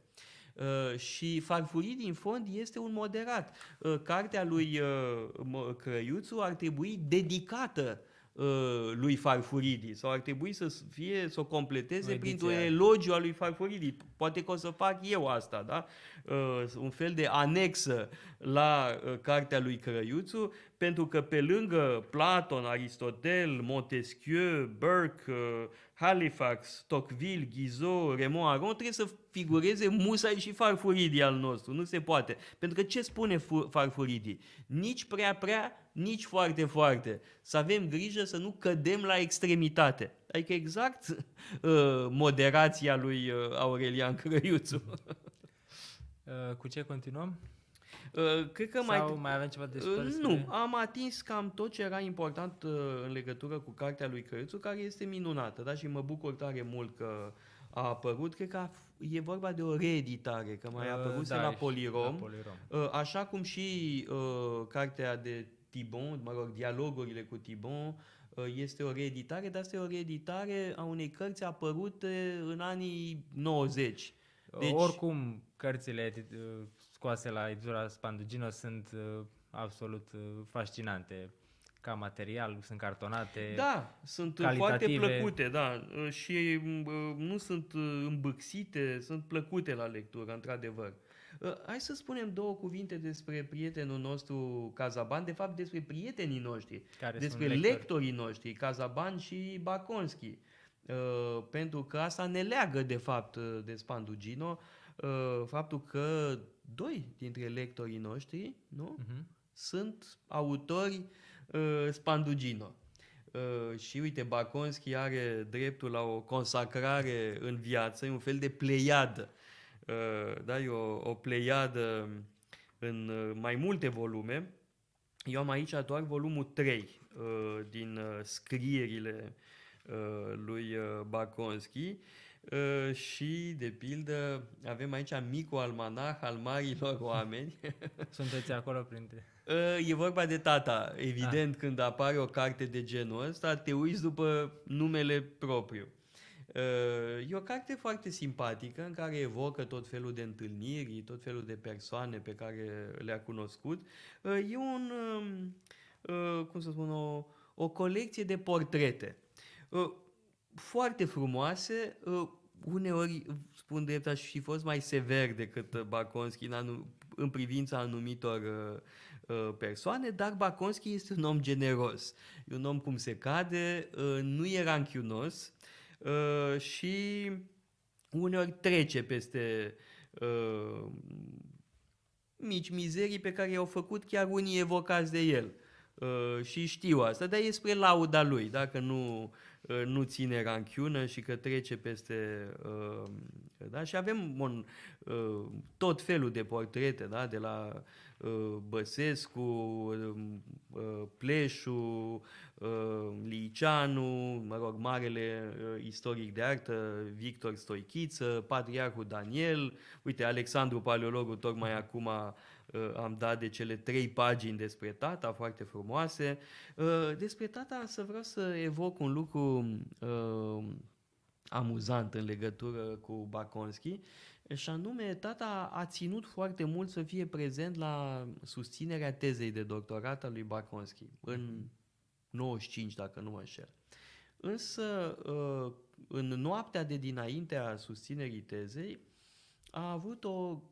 Uh, și Farfuridi din fond este un moderat. Uh, cartea lui uh, Crăiuțu ar trebui dedicată Uh, lui Farfuridi sau ar trebui să fie, să o completeze printr-un elogiu al lui Farfuridi. Poate că o să fac eu asta, da? Uh, un fel de anexă la uh, cartea lui Crăiuțu, pentru că pe lângă Platon, Aristotel, Montesquieu, Burke, uh, Halifax, Tocqueville, Guizot, Raymond Aron, trebuie să figureze Musai și Farfuridii al nostru. Nu se poate. Pentru că ce spune Farfuridii? Nici prea prea, nici foarte foarte. Să avem grijă să nu cădem la extremitate. Adică exact uh, moderația lui Aurelian Crăiuțu. cu ce continuăm? Uh, cred că Sau mai, mai avem ceva de uh, spus? Nu, am atins cam tot ce era important uh, în legătură cu cartea lui Cărțu, care este minunată, da? Și mă bucur tare mult că a apărut, cred că a, e vorba de o reeditare, că mai a apărut da, la, Polirom, la Polirom, așa cum și uh, cartea de Tibon, mă rog, dialogurile cu Tibon, este o reeditare, dar este o reeditare a unei cărți apărute în anii 90. Deci, Oricum, cărțile scoase la Izura Spandugino sunt uh, absolut uh, fascinante ca material, sunt cartonate. Da, sunt calitative. foarte plăcute, da. Uh, și uh, nu sunt uh, îmbâxite, sunt plăcute la lectură, într-adevăr. Hai să spunem două cuvinte despre prietenul nostru Cazaban, de fapt despre prietenii noștri, Care despre lectori. lectorii noștri, Cazaban și Baconski. Pentru că asta ne leagă, de fapt, de Spandugino, faptul că doi dintre lectorii noștri nu? Uh-huh. sunt autori uh, Spandugino. Uh, și uite, Baconski are dreptul la o consacrare în viață, e un fel de pleiadă. Uh, da, e o, o pleiadă în uh, mai multe volume. Eu am aici doar volumul 3 uh, din uh, scrierile uh, lui Baconski Ă, și, de pildă, avem aici micul almanah al marilor oameni. Sunteți acolo printre... Ă, e vorba de tata. Evident, da. când apare o carte de genul ăsta, te uiți după numele propriu. Ă, e o carte foarte simpatică în care evocă tot felul de întâlniri, tot felul de persoane pe care le-a cunoscut. E un, um, cum să spun, o, o colecție de portrete foarte frumoase, uh, uneori, spun drept, aș fi fost mai sever decât Baconski în, anum- în privința anumitor uh, uh, persoane, dar Baconski este un om generos, e un om cum se cade, nu era închiunos și uneori trece peste mici mizerii pe care i-au făcut chiar unii evocați de el. Uh, și știu asta, dar e spre lauda lui, dacă nu Uh, nu ține ranchiună și că trece peste... Uh, da? Și avem un, uh, tot felul de portrete, da? de la Băsescu, Pleșu, Liceanu, mă rog, marele istoric de artă, Victor Stoichiță, Patriarhul Daniel, uite, Alexandru Paleologul tocmai acum a am dat de cele trei pagini despre tata, foarte frumoase. Uh, despre tata însă vreau să evoc un lucru uh, amuzant în legătură cu Baconski și anume tata a ținut foarte mult să fie prezent la susținerea tezei de doctorat a lui Baconski în 95, dacă nu mă înșel. Însă, uh, în noaptea de dinainte a susținerii tezei, a avut o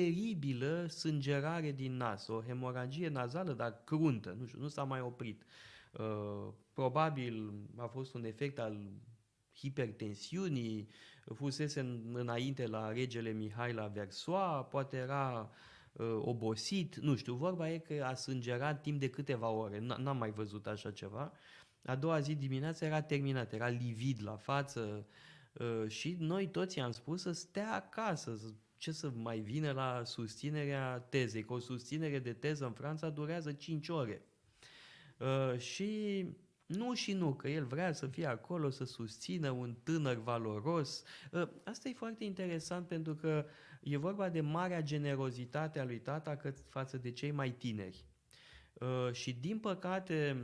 teribilă sângerare din nas, o hemoragie nazală, dar cruntă, nu știu, nu s-a mai oprit. Uh, probabil a fost un efect al hipertensiunii, fusese înainte la regele Mihai la Versoa, poate era uh, obosit, nu știu, vorba e că a sângerat timp de câteva ore, n-am mai văzut așa ceva. A doua zi dimineața era terminat, era livid la față uh, și noi toți i-am spus să stea acasă, ce să mai vină la susținerea tezei, că o susținere de teză în Franța durează 5 ore. Uh, și nu și nu, că el vrea să fie acolo, să susțină un tânăr valoros. Uh, asta e foarte interesant pentru că e vorba de marea generozitate a lui tata față de cei mai tineri. Uh, și din păcate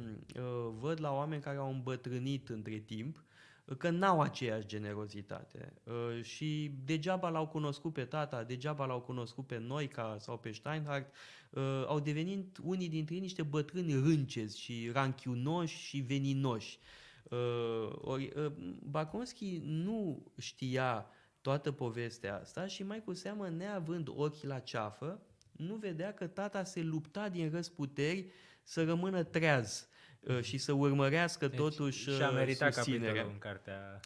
văd la oameni care au îmbătrânit între timp că n-au aceeași generozitate uh, și degeaba l-au cunoscut pe tata, degeaba l-au cunoscut pe Noica sau pe Steinhardt, uh, au devenit unii dintre ei niște bătrâni râncezi și ranchiunoși și veninoși. Uh, ori Baconski nu știa toată povestea asta și mai cu seamă neavând ochi la ceafă, nu vedea că tata se lupta din răsputeri să rămână treaz Uh, și să urmărească deci, totuși și-a uh, meritat susținerea. capitolul în cartea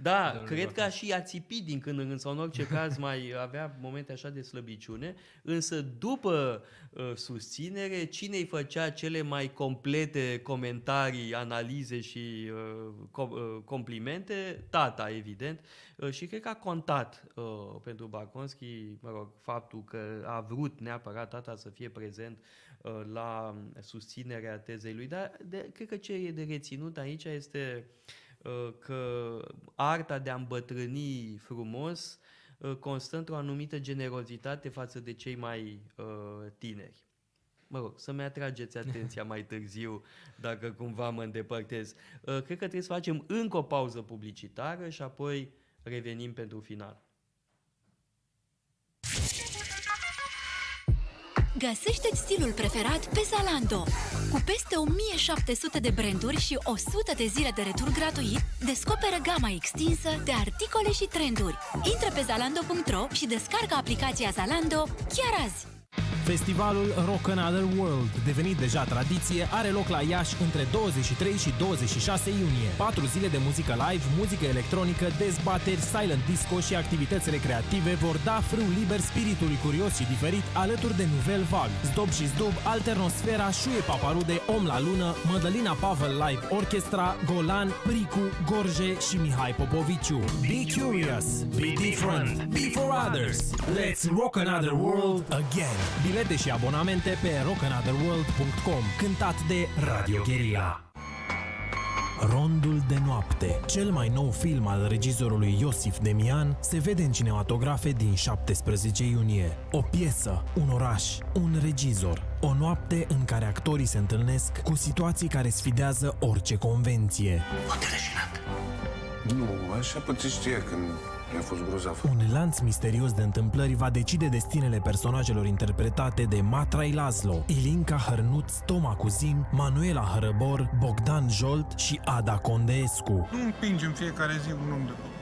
da, de cred că a și a țipit din când în când sau în orice caz mai avea momente așa de slăbiciune, însă după uh, susținere, cine îi făcea cele mai complete comentarii, analize și uh, com, uh, complimente? Tata, evident. Uh, și cred că a contat uh, pentru Bakonski, mă rog, faptul că a vrut neapărat tata să fie prezent uh, la susținerea tezei lui, dar de, cred că ce e de reținut aici este uh, Uh, că arta de a îmbătrâni frumos uh, constă într-o anumită generozitate față de cei mai uh, tineri. Mă rog, să-mi atrageți atenția mai târziu dacă cumva mă îndepărtez. Cred că trebuie să facem încă o pauză publicitară și apoi revenim pentru final. găsește stilul preferat pe Zalando. Cu peste 1700 de branduri și 100 de zile de retur gratuit, descoperă gama extinsă de articole și trenduri. Intră pe zalando.ro și descarcă aplicația Zalando chiar azi. Festivalul Rock Another World, devenit deja tradiție, are loc la Iași între 23 și 26 iunie. Patru zile de muzică live, muzică electronică, dezbateri, silent disco și activități recreative vor da frâu liber spiritului curios și diferit alături de Nouvel Val, Zdob și Zdob, Alternosfera, Șuie Paparude, Om la Lună, Mădălina Pavel Live Orchestra, Golan, Pricu, Gorje și Mihai Popoviciu. Be curious, be different, be for others. Let's rock another world again bilete și abonamente pe rockanotherworld.com, cântat de Radio Guerilla. Rondul de noapte, cel mai nou film al regizorului Iosif Demian, se vede în cinematografe din 17 iunie. O piesă, un oraș, un regizor, o noapte în care actorii se întâlnesc cu situații care sfidează orice convenție. Nu, așa poți știe când a fost grozav. Un lanț misterios de întâmplări va decide destinele personajelor interpretate de Matrai Laszlo, Ilinca Hărnuț, Toma Cuzin, Manuela Hărăbor, Bogdan Jolt și Ada Condescu. Nu împingem fiecare zi un om de popor.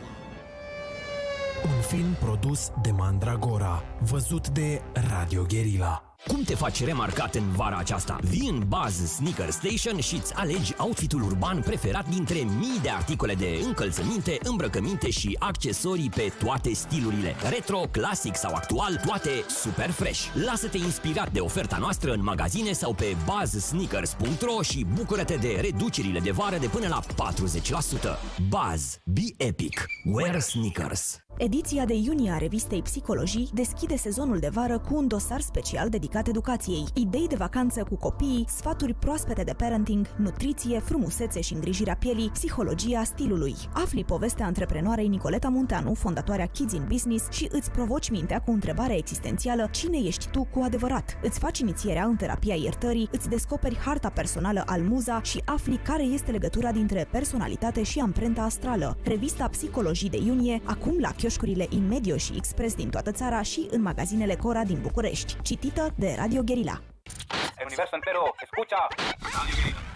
Un film produs de Mandragora, văzut de Radio Guerilla. Cum te faci remarcat în vara aceasta? Vii în Buzz Sneaker Station și îți alegi outfitul urban preferat dintre mii de articole de încălțăminte, îmbrăcăminte și accesorii pe toate stilurile. Retro, clasic sau actual, toate super fresh. Lasă-te inspirat de oferta noastră în magazine sau pe buzzsneakers.ro și bucură-te de reducerile de vară de până la 40%. Buzz. Be epic. Wear sneakers. Ediția de iunie a revistei Psihologii deschide sezonul de vară cu un dosar special dedicat educației, idei de vacanță cu copiii, sfaturi proaspete de parenting, nutriție, frumusețe și îngrijirea pielii, psihologia stilului. Afli povestea antreprenoarei Nicoleta Munteanu, fondatoarea Kids in Business și îți provoci mintea cu întrebarea existențială cine ești tu cu adevărat. Îți faci inițierea în terapia iertării, îți descoperi harta personală al Muza și afli care este legătura dintre personalitate și amprenta astrală. Revista Psihologii de iunie, acum la chioșcurile Imedio și Express din toată țara și în magazinele Cora din București. Citită de Radio Guerilla. universo entero, escucha. Radio Guerilla.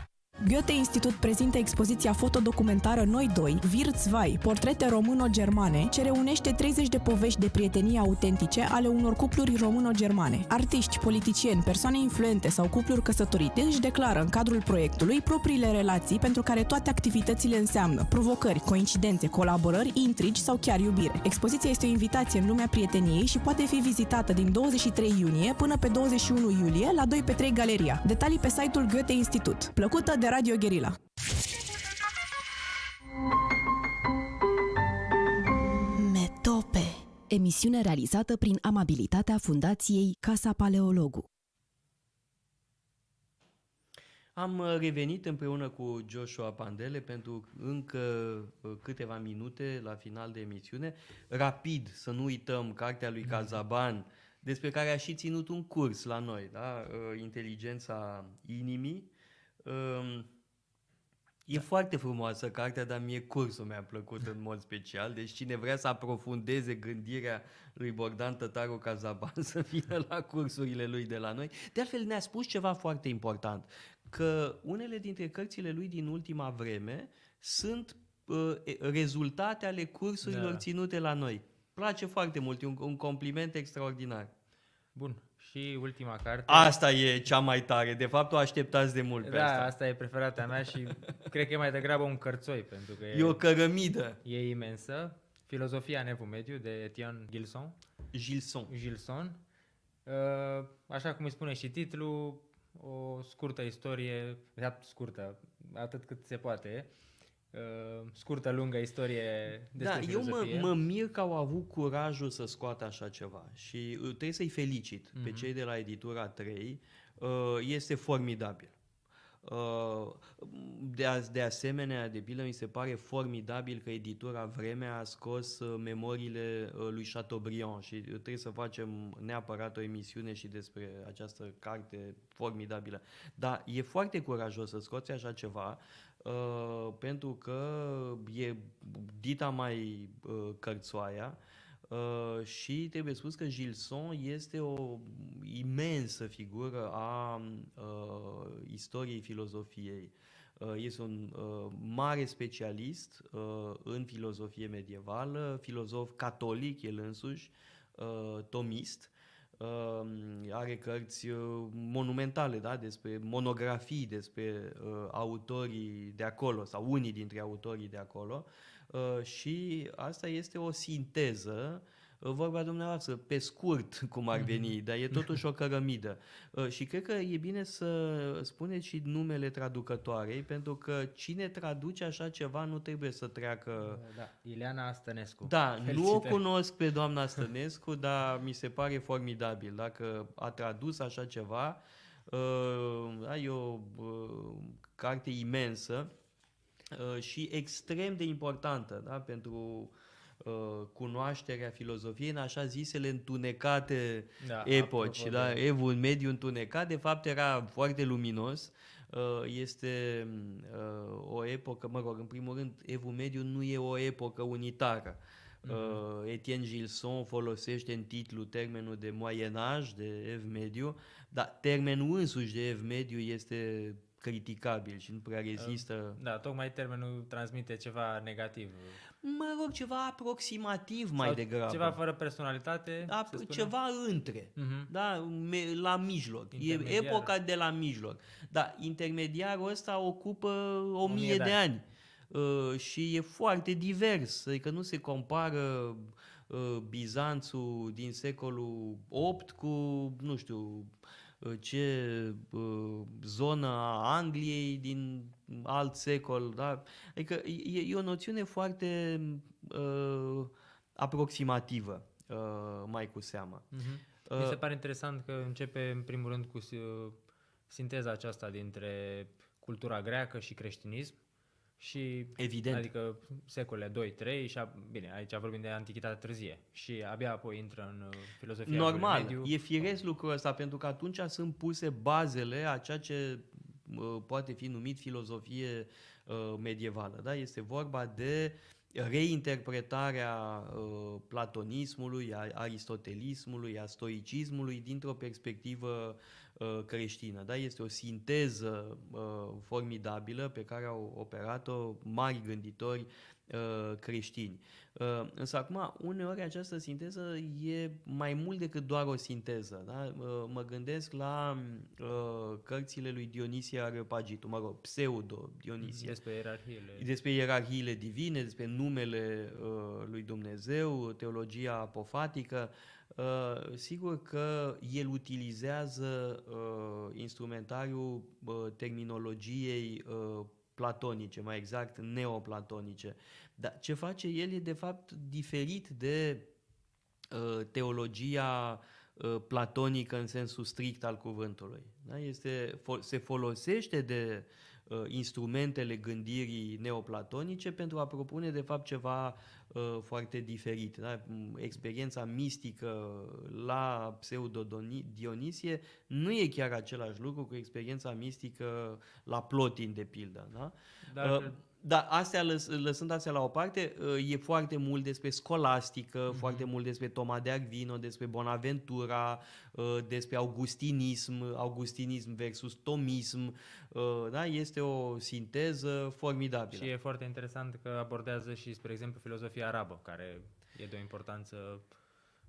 Goethe Institut prezintă expoziția fotodocumentară Noi doi, Wir zwei, portrete româno-germane, ce reunește 30 de povești de prietenie autentice ale unor cupluri româno-germane. Artiști, politicieni, persoane influente sau cupluri căsătorite își declară în cadrul proiectului propriile relații pentru care toate activitățile înseamnă provocări, coincidențe, colaborări, intrigi sau chiar iubire. Expoziția este o invitație în lumea prieteniei și poate fi vizitată din 23 iunie până pe 21 iulie la 2 pe 3 Galeria. Detalii pe site-ul Goethe Institut. Plăcută de Radio Guerilla. Metope Emisiune realizată prin amabilitatea Fundației Casa Paleologu. Am uh, revenit împreună cu Joshua Pandele pentru încă uh, câteva minute la final de emisiune. Rapid, să nu uităm, cartea lui Cazaban, despre care a și ținut un curs la noi, da? Uh, inteligența inimii, E da. foarte frumoasă cartea, dar mie cursul mi-a plăcut în mod special. Deci cine vrea să aprofundeze gândirea lui Bogdan Tătaru Cazaban să vină la cursurile lui de la noi. De altfel ne-a spus ceva foarte important, că unele dintre cărțile lui din ultima vreme sunt uh, rezultate ale cursurilor da. ținute la noi. Place foarte mult, e un, un compliment extraordinar. Bun, și ultima carte. Asta e cea mai tare. De fapt, o așteptați de mult pe da, asta. asta e preferata mea și cred că e mai degrabă un cărțoi, pentru că e, e o cărămidă. E imensă. Filozofia în Mediu de Etienne Gilson. Gilson. Gilson. Uh, așa cum îi spune și titlul, o scurtă istorie, de fapt scurtă, atât cât se poate, uh, scurtă, lungă istorie despre Da, filozofie. eu mă, mă mir că au avut curajul să scoată așa ceva și uh, trebuie să-i felicit uh-huh. pe mhm. cei de la editura 3, uh, este formidabil. Uh, de, a, de asemenea, de pildă, mi se pare formidabil că editura Vremea a scos uh, memoriile uh, lui Chateaubriand și trebuie să facem neapărat o emisiune și despre această carte formidabilă. Dar e foarte curajos să scoți așa ceva, pentru că e dita mai cărțoaia, Uh, și trebuie spus că Gilson este o imensă figură a uh, istoriei filozofiei. Uh, este un uh, mare specialist uh, în filozofie medievală, filozof catolic el însuși, uh, tomist. Are cărți monumentale da? despre monografii despre autorii de acolo sau unii dintre autorii de acolo. Uh, Uh, și asta este o sinteză uh, vorba dumneavoastră, pe scurt, cum ar veni, mhm. dar e totuși o cărămidă. Uh, și cred că e bine să spuneți și numele traducătoarei, pentru că cine traduce așa ceva nu trebuie să treacă... Da, da Ileana Stănescu. Da, Felicită. nu o cunosc pe doamna Stănescu, dar mi se pare formidabil. Dacă a tradus așa ceva, ai da, o carte imensă Uh, și extrem de importantă da? pentru uh, cunoașterea filozofiei în așa zisele întunecate da, epoci, da? da? Evul mediu întunecat, de fapt era foarte luminos, uh, este o epocă, mă rog, în primul rând, Evul mediu nu e o epocă unitară. Uh-huh. Etienne Gilson folosește în titlu termenul de Moyen Age, de Ev Mediu, dar termenul însuși de Ev Mediu este criticabil și nu prea ehm, rezistă. Da, tocmai termenul transmite ceva negativ. Mă rog, ceva aproximativ Sau mai degrabă. Ceva fără personalitate? A, ceva între, uh-huh. da, me, la mijloc. E epoca de la mijloc. Da, intermediarul ăsta ocupă o mie de ani. ani. Uh, și e foarte divers, adică nu se compară uh, Bizanțul din secolul 8 cu, nu știu, ce zonă a Angliei din alt secol. Da? Adică e, e o noțiune foarte uh, aproximativă, uh, mai cu seamă. Uh-huh. Mi se pare interesant că începe în primul rând cu sinteza aceasta dintre cultura greacă și creștinism și, Evident. Adică secolele 2-3 și, a, bine, aici vorbim de antichitatea târzie și abia apoi intră în uh, filozofia Normal, mediu. e firesc lucrul ăsta pentru că atunci sunt puse bazele a ceea ce uh, poate fi numit filozofie uh, medievală. Da? Este vorba de reinterpretarea uh, platonismului, a aristotelismului, a stoicismului dintr-o perspectivă Uh, creștină. Da? Este o sinteză uh, formidabilă pe care au operat-o mari gânditori uh, creștini. Însă acum, uneori această sinteză e mai mult decât doar o sinteză. Da? Mă gândesc la cărțile lui Dionisie Areopagitu, mă rog, pseudo-Dionisie. Mm, despre ierarhiile. Despre ierarhiile divine, despre numele lui Dumnezeu, teologia apofatică. Uh, Uh, sigur că el utilizează uh, instrumentariul uh, terminologiei uh, platonice, mai exact neoplatonice. Dar ce face el e de fapt diferit de uh, teologia platonică în sensul strict al cuvântului. Da? Este, se folosește de uh, Uh, instrumentele gândirii neoplatonice pentru a propune de fapt ceva uh, foarte diferit. Da? Mm, experiența mistică la pseudo-Dionisie nu e chiar același lucru cu experiența mistică la Plotin, de pildă. Da? Dar, uh, dar astea, lăs, lăsând astea la o parte, e foarte mult despre scolastică, mm-hmm. foarte mult despre Toma de Aquino, despre Bonaventura, uh, despre augustinism, augustinism versus tomism. Uh, da? Este o sinteză formidabilă. Și e foarte interesant că abordează și, spre exemplu, filozofia arabă, care e de o importanță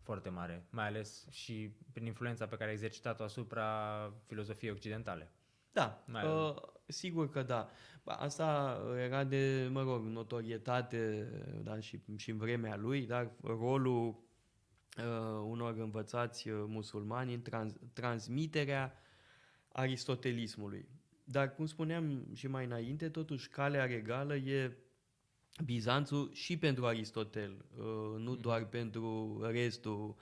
foarte mare, mai ales și prin influența pe care a exercitat-o asupra filozofiei occidentale. Da, Mai uh, sigur că da. Asta era de, mă rog, notorietate uh, da, și, și în vremea lui, dar rolul uh, unor învățați uh, musulmani în trans- transmiterea aristotelismului. Dar, cum spuneam și mai înainte, totuși calea regală e Bizanțul și pentru Aristotel, uh, nu mhm. doar pentru restul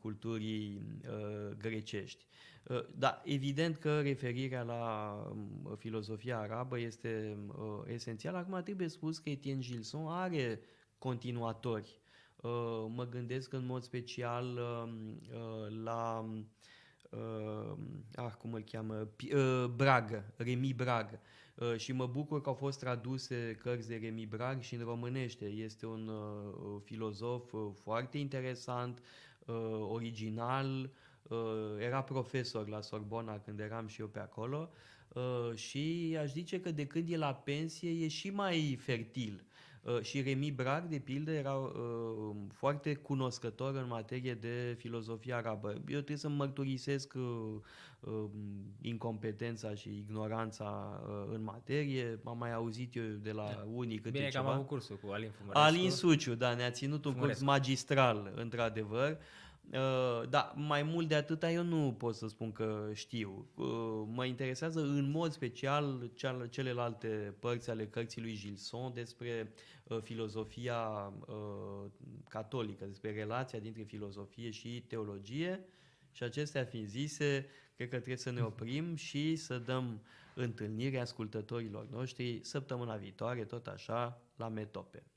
culturii grecești. Da, evident că referirea la filozofia arabă este ă, esențială. Acum trebuie spus că Etienne Gilson are continuatori. Ă, mă gândesc în mod special la uh, ah, cum îl cheamă, uh, Bragă, Remi Bragă. Uh, și mă bucur că au fost traduse cărți de Remi Brag și în românește. Este un uh, filozof uh, foarte interesant, uh, original, uh, Uh, era profesor la Sorbona când eram și eu pe acolo uh, și aș zice că de când e la pensie e și mai fertil. Uh, și Remi Brag, de pildă, era foarte cunoscător în materie de filozofie arabă. Eu trebuie să mărturisesc um, incompetența și ignoranța în materie. Am mai auzit eu de la da. unii câte Bine ceva. că am avut cursul cu Alin Fumărescu. Alin Suciu, da, ne-a ținut un Fumărescu. curs magistral, într-adevăr. Uh, Ă, da, mai mult de atâta eu nu pot să spun că știu. Uh, mă interesează în mod special ceal- celelalte părți ale cărții lui Gilson despre uh, filozofia catolică, despre relația dintre filozofie și teologie. Și acestea fiind zise, cred că trebuie să ne oprim și să dăm întâlnire ascultătorilor noștri săptămâna viitoare, tot așa, la Metope.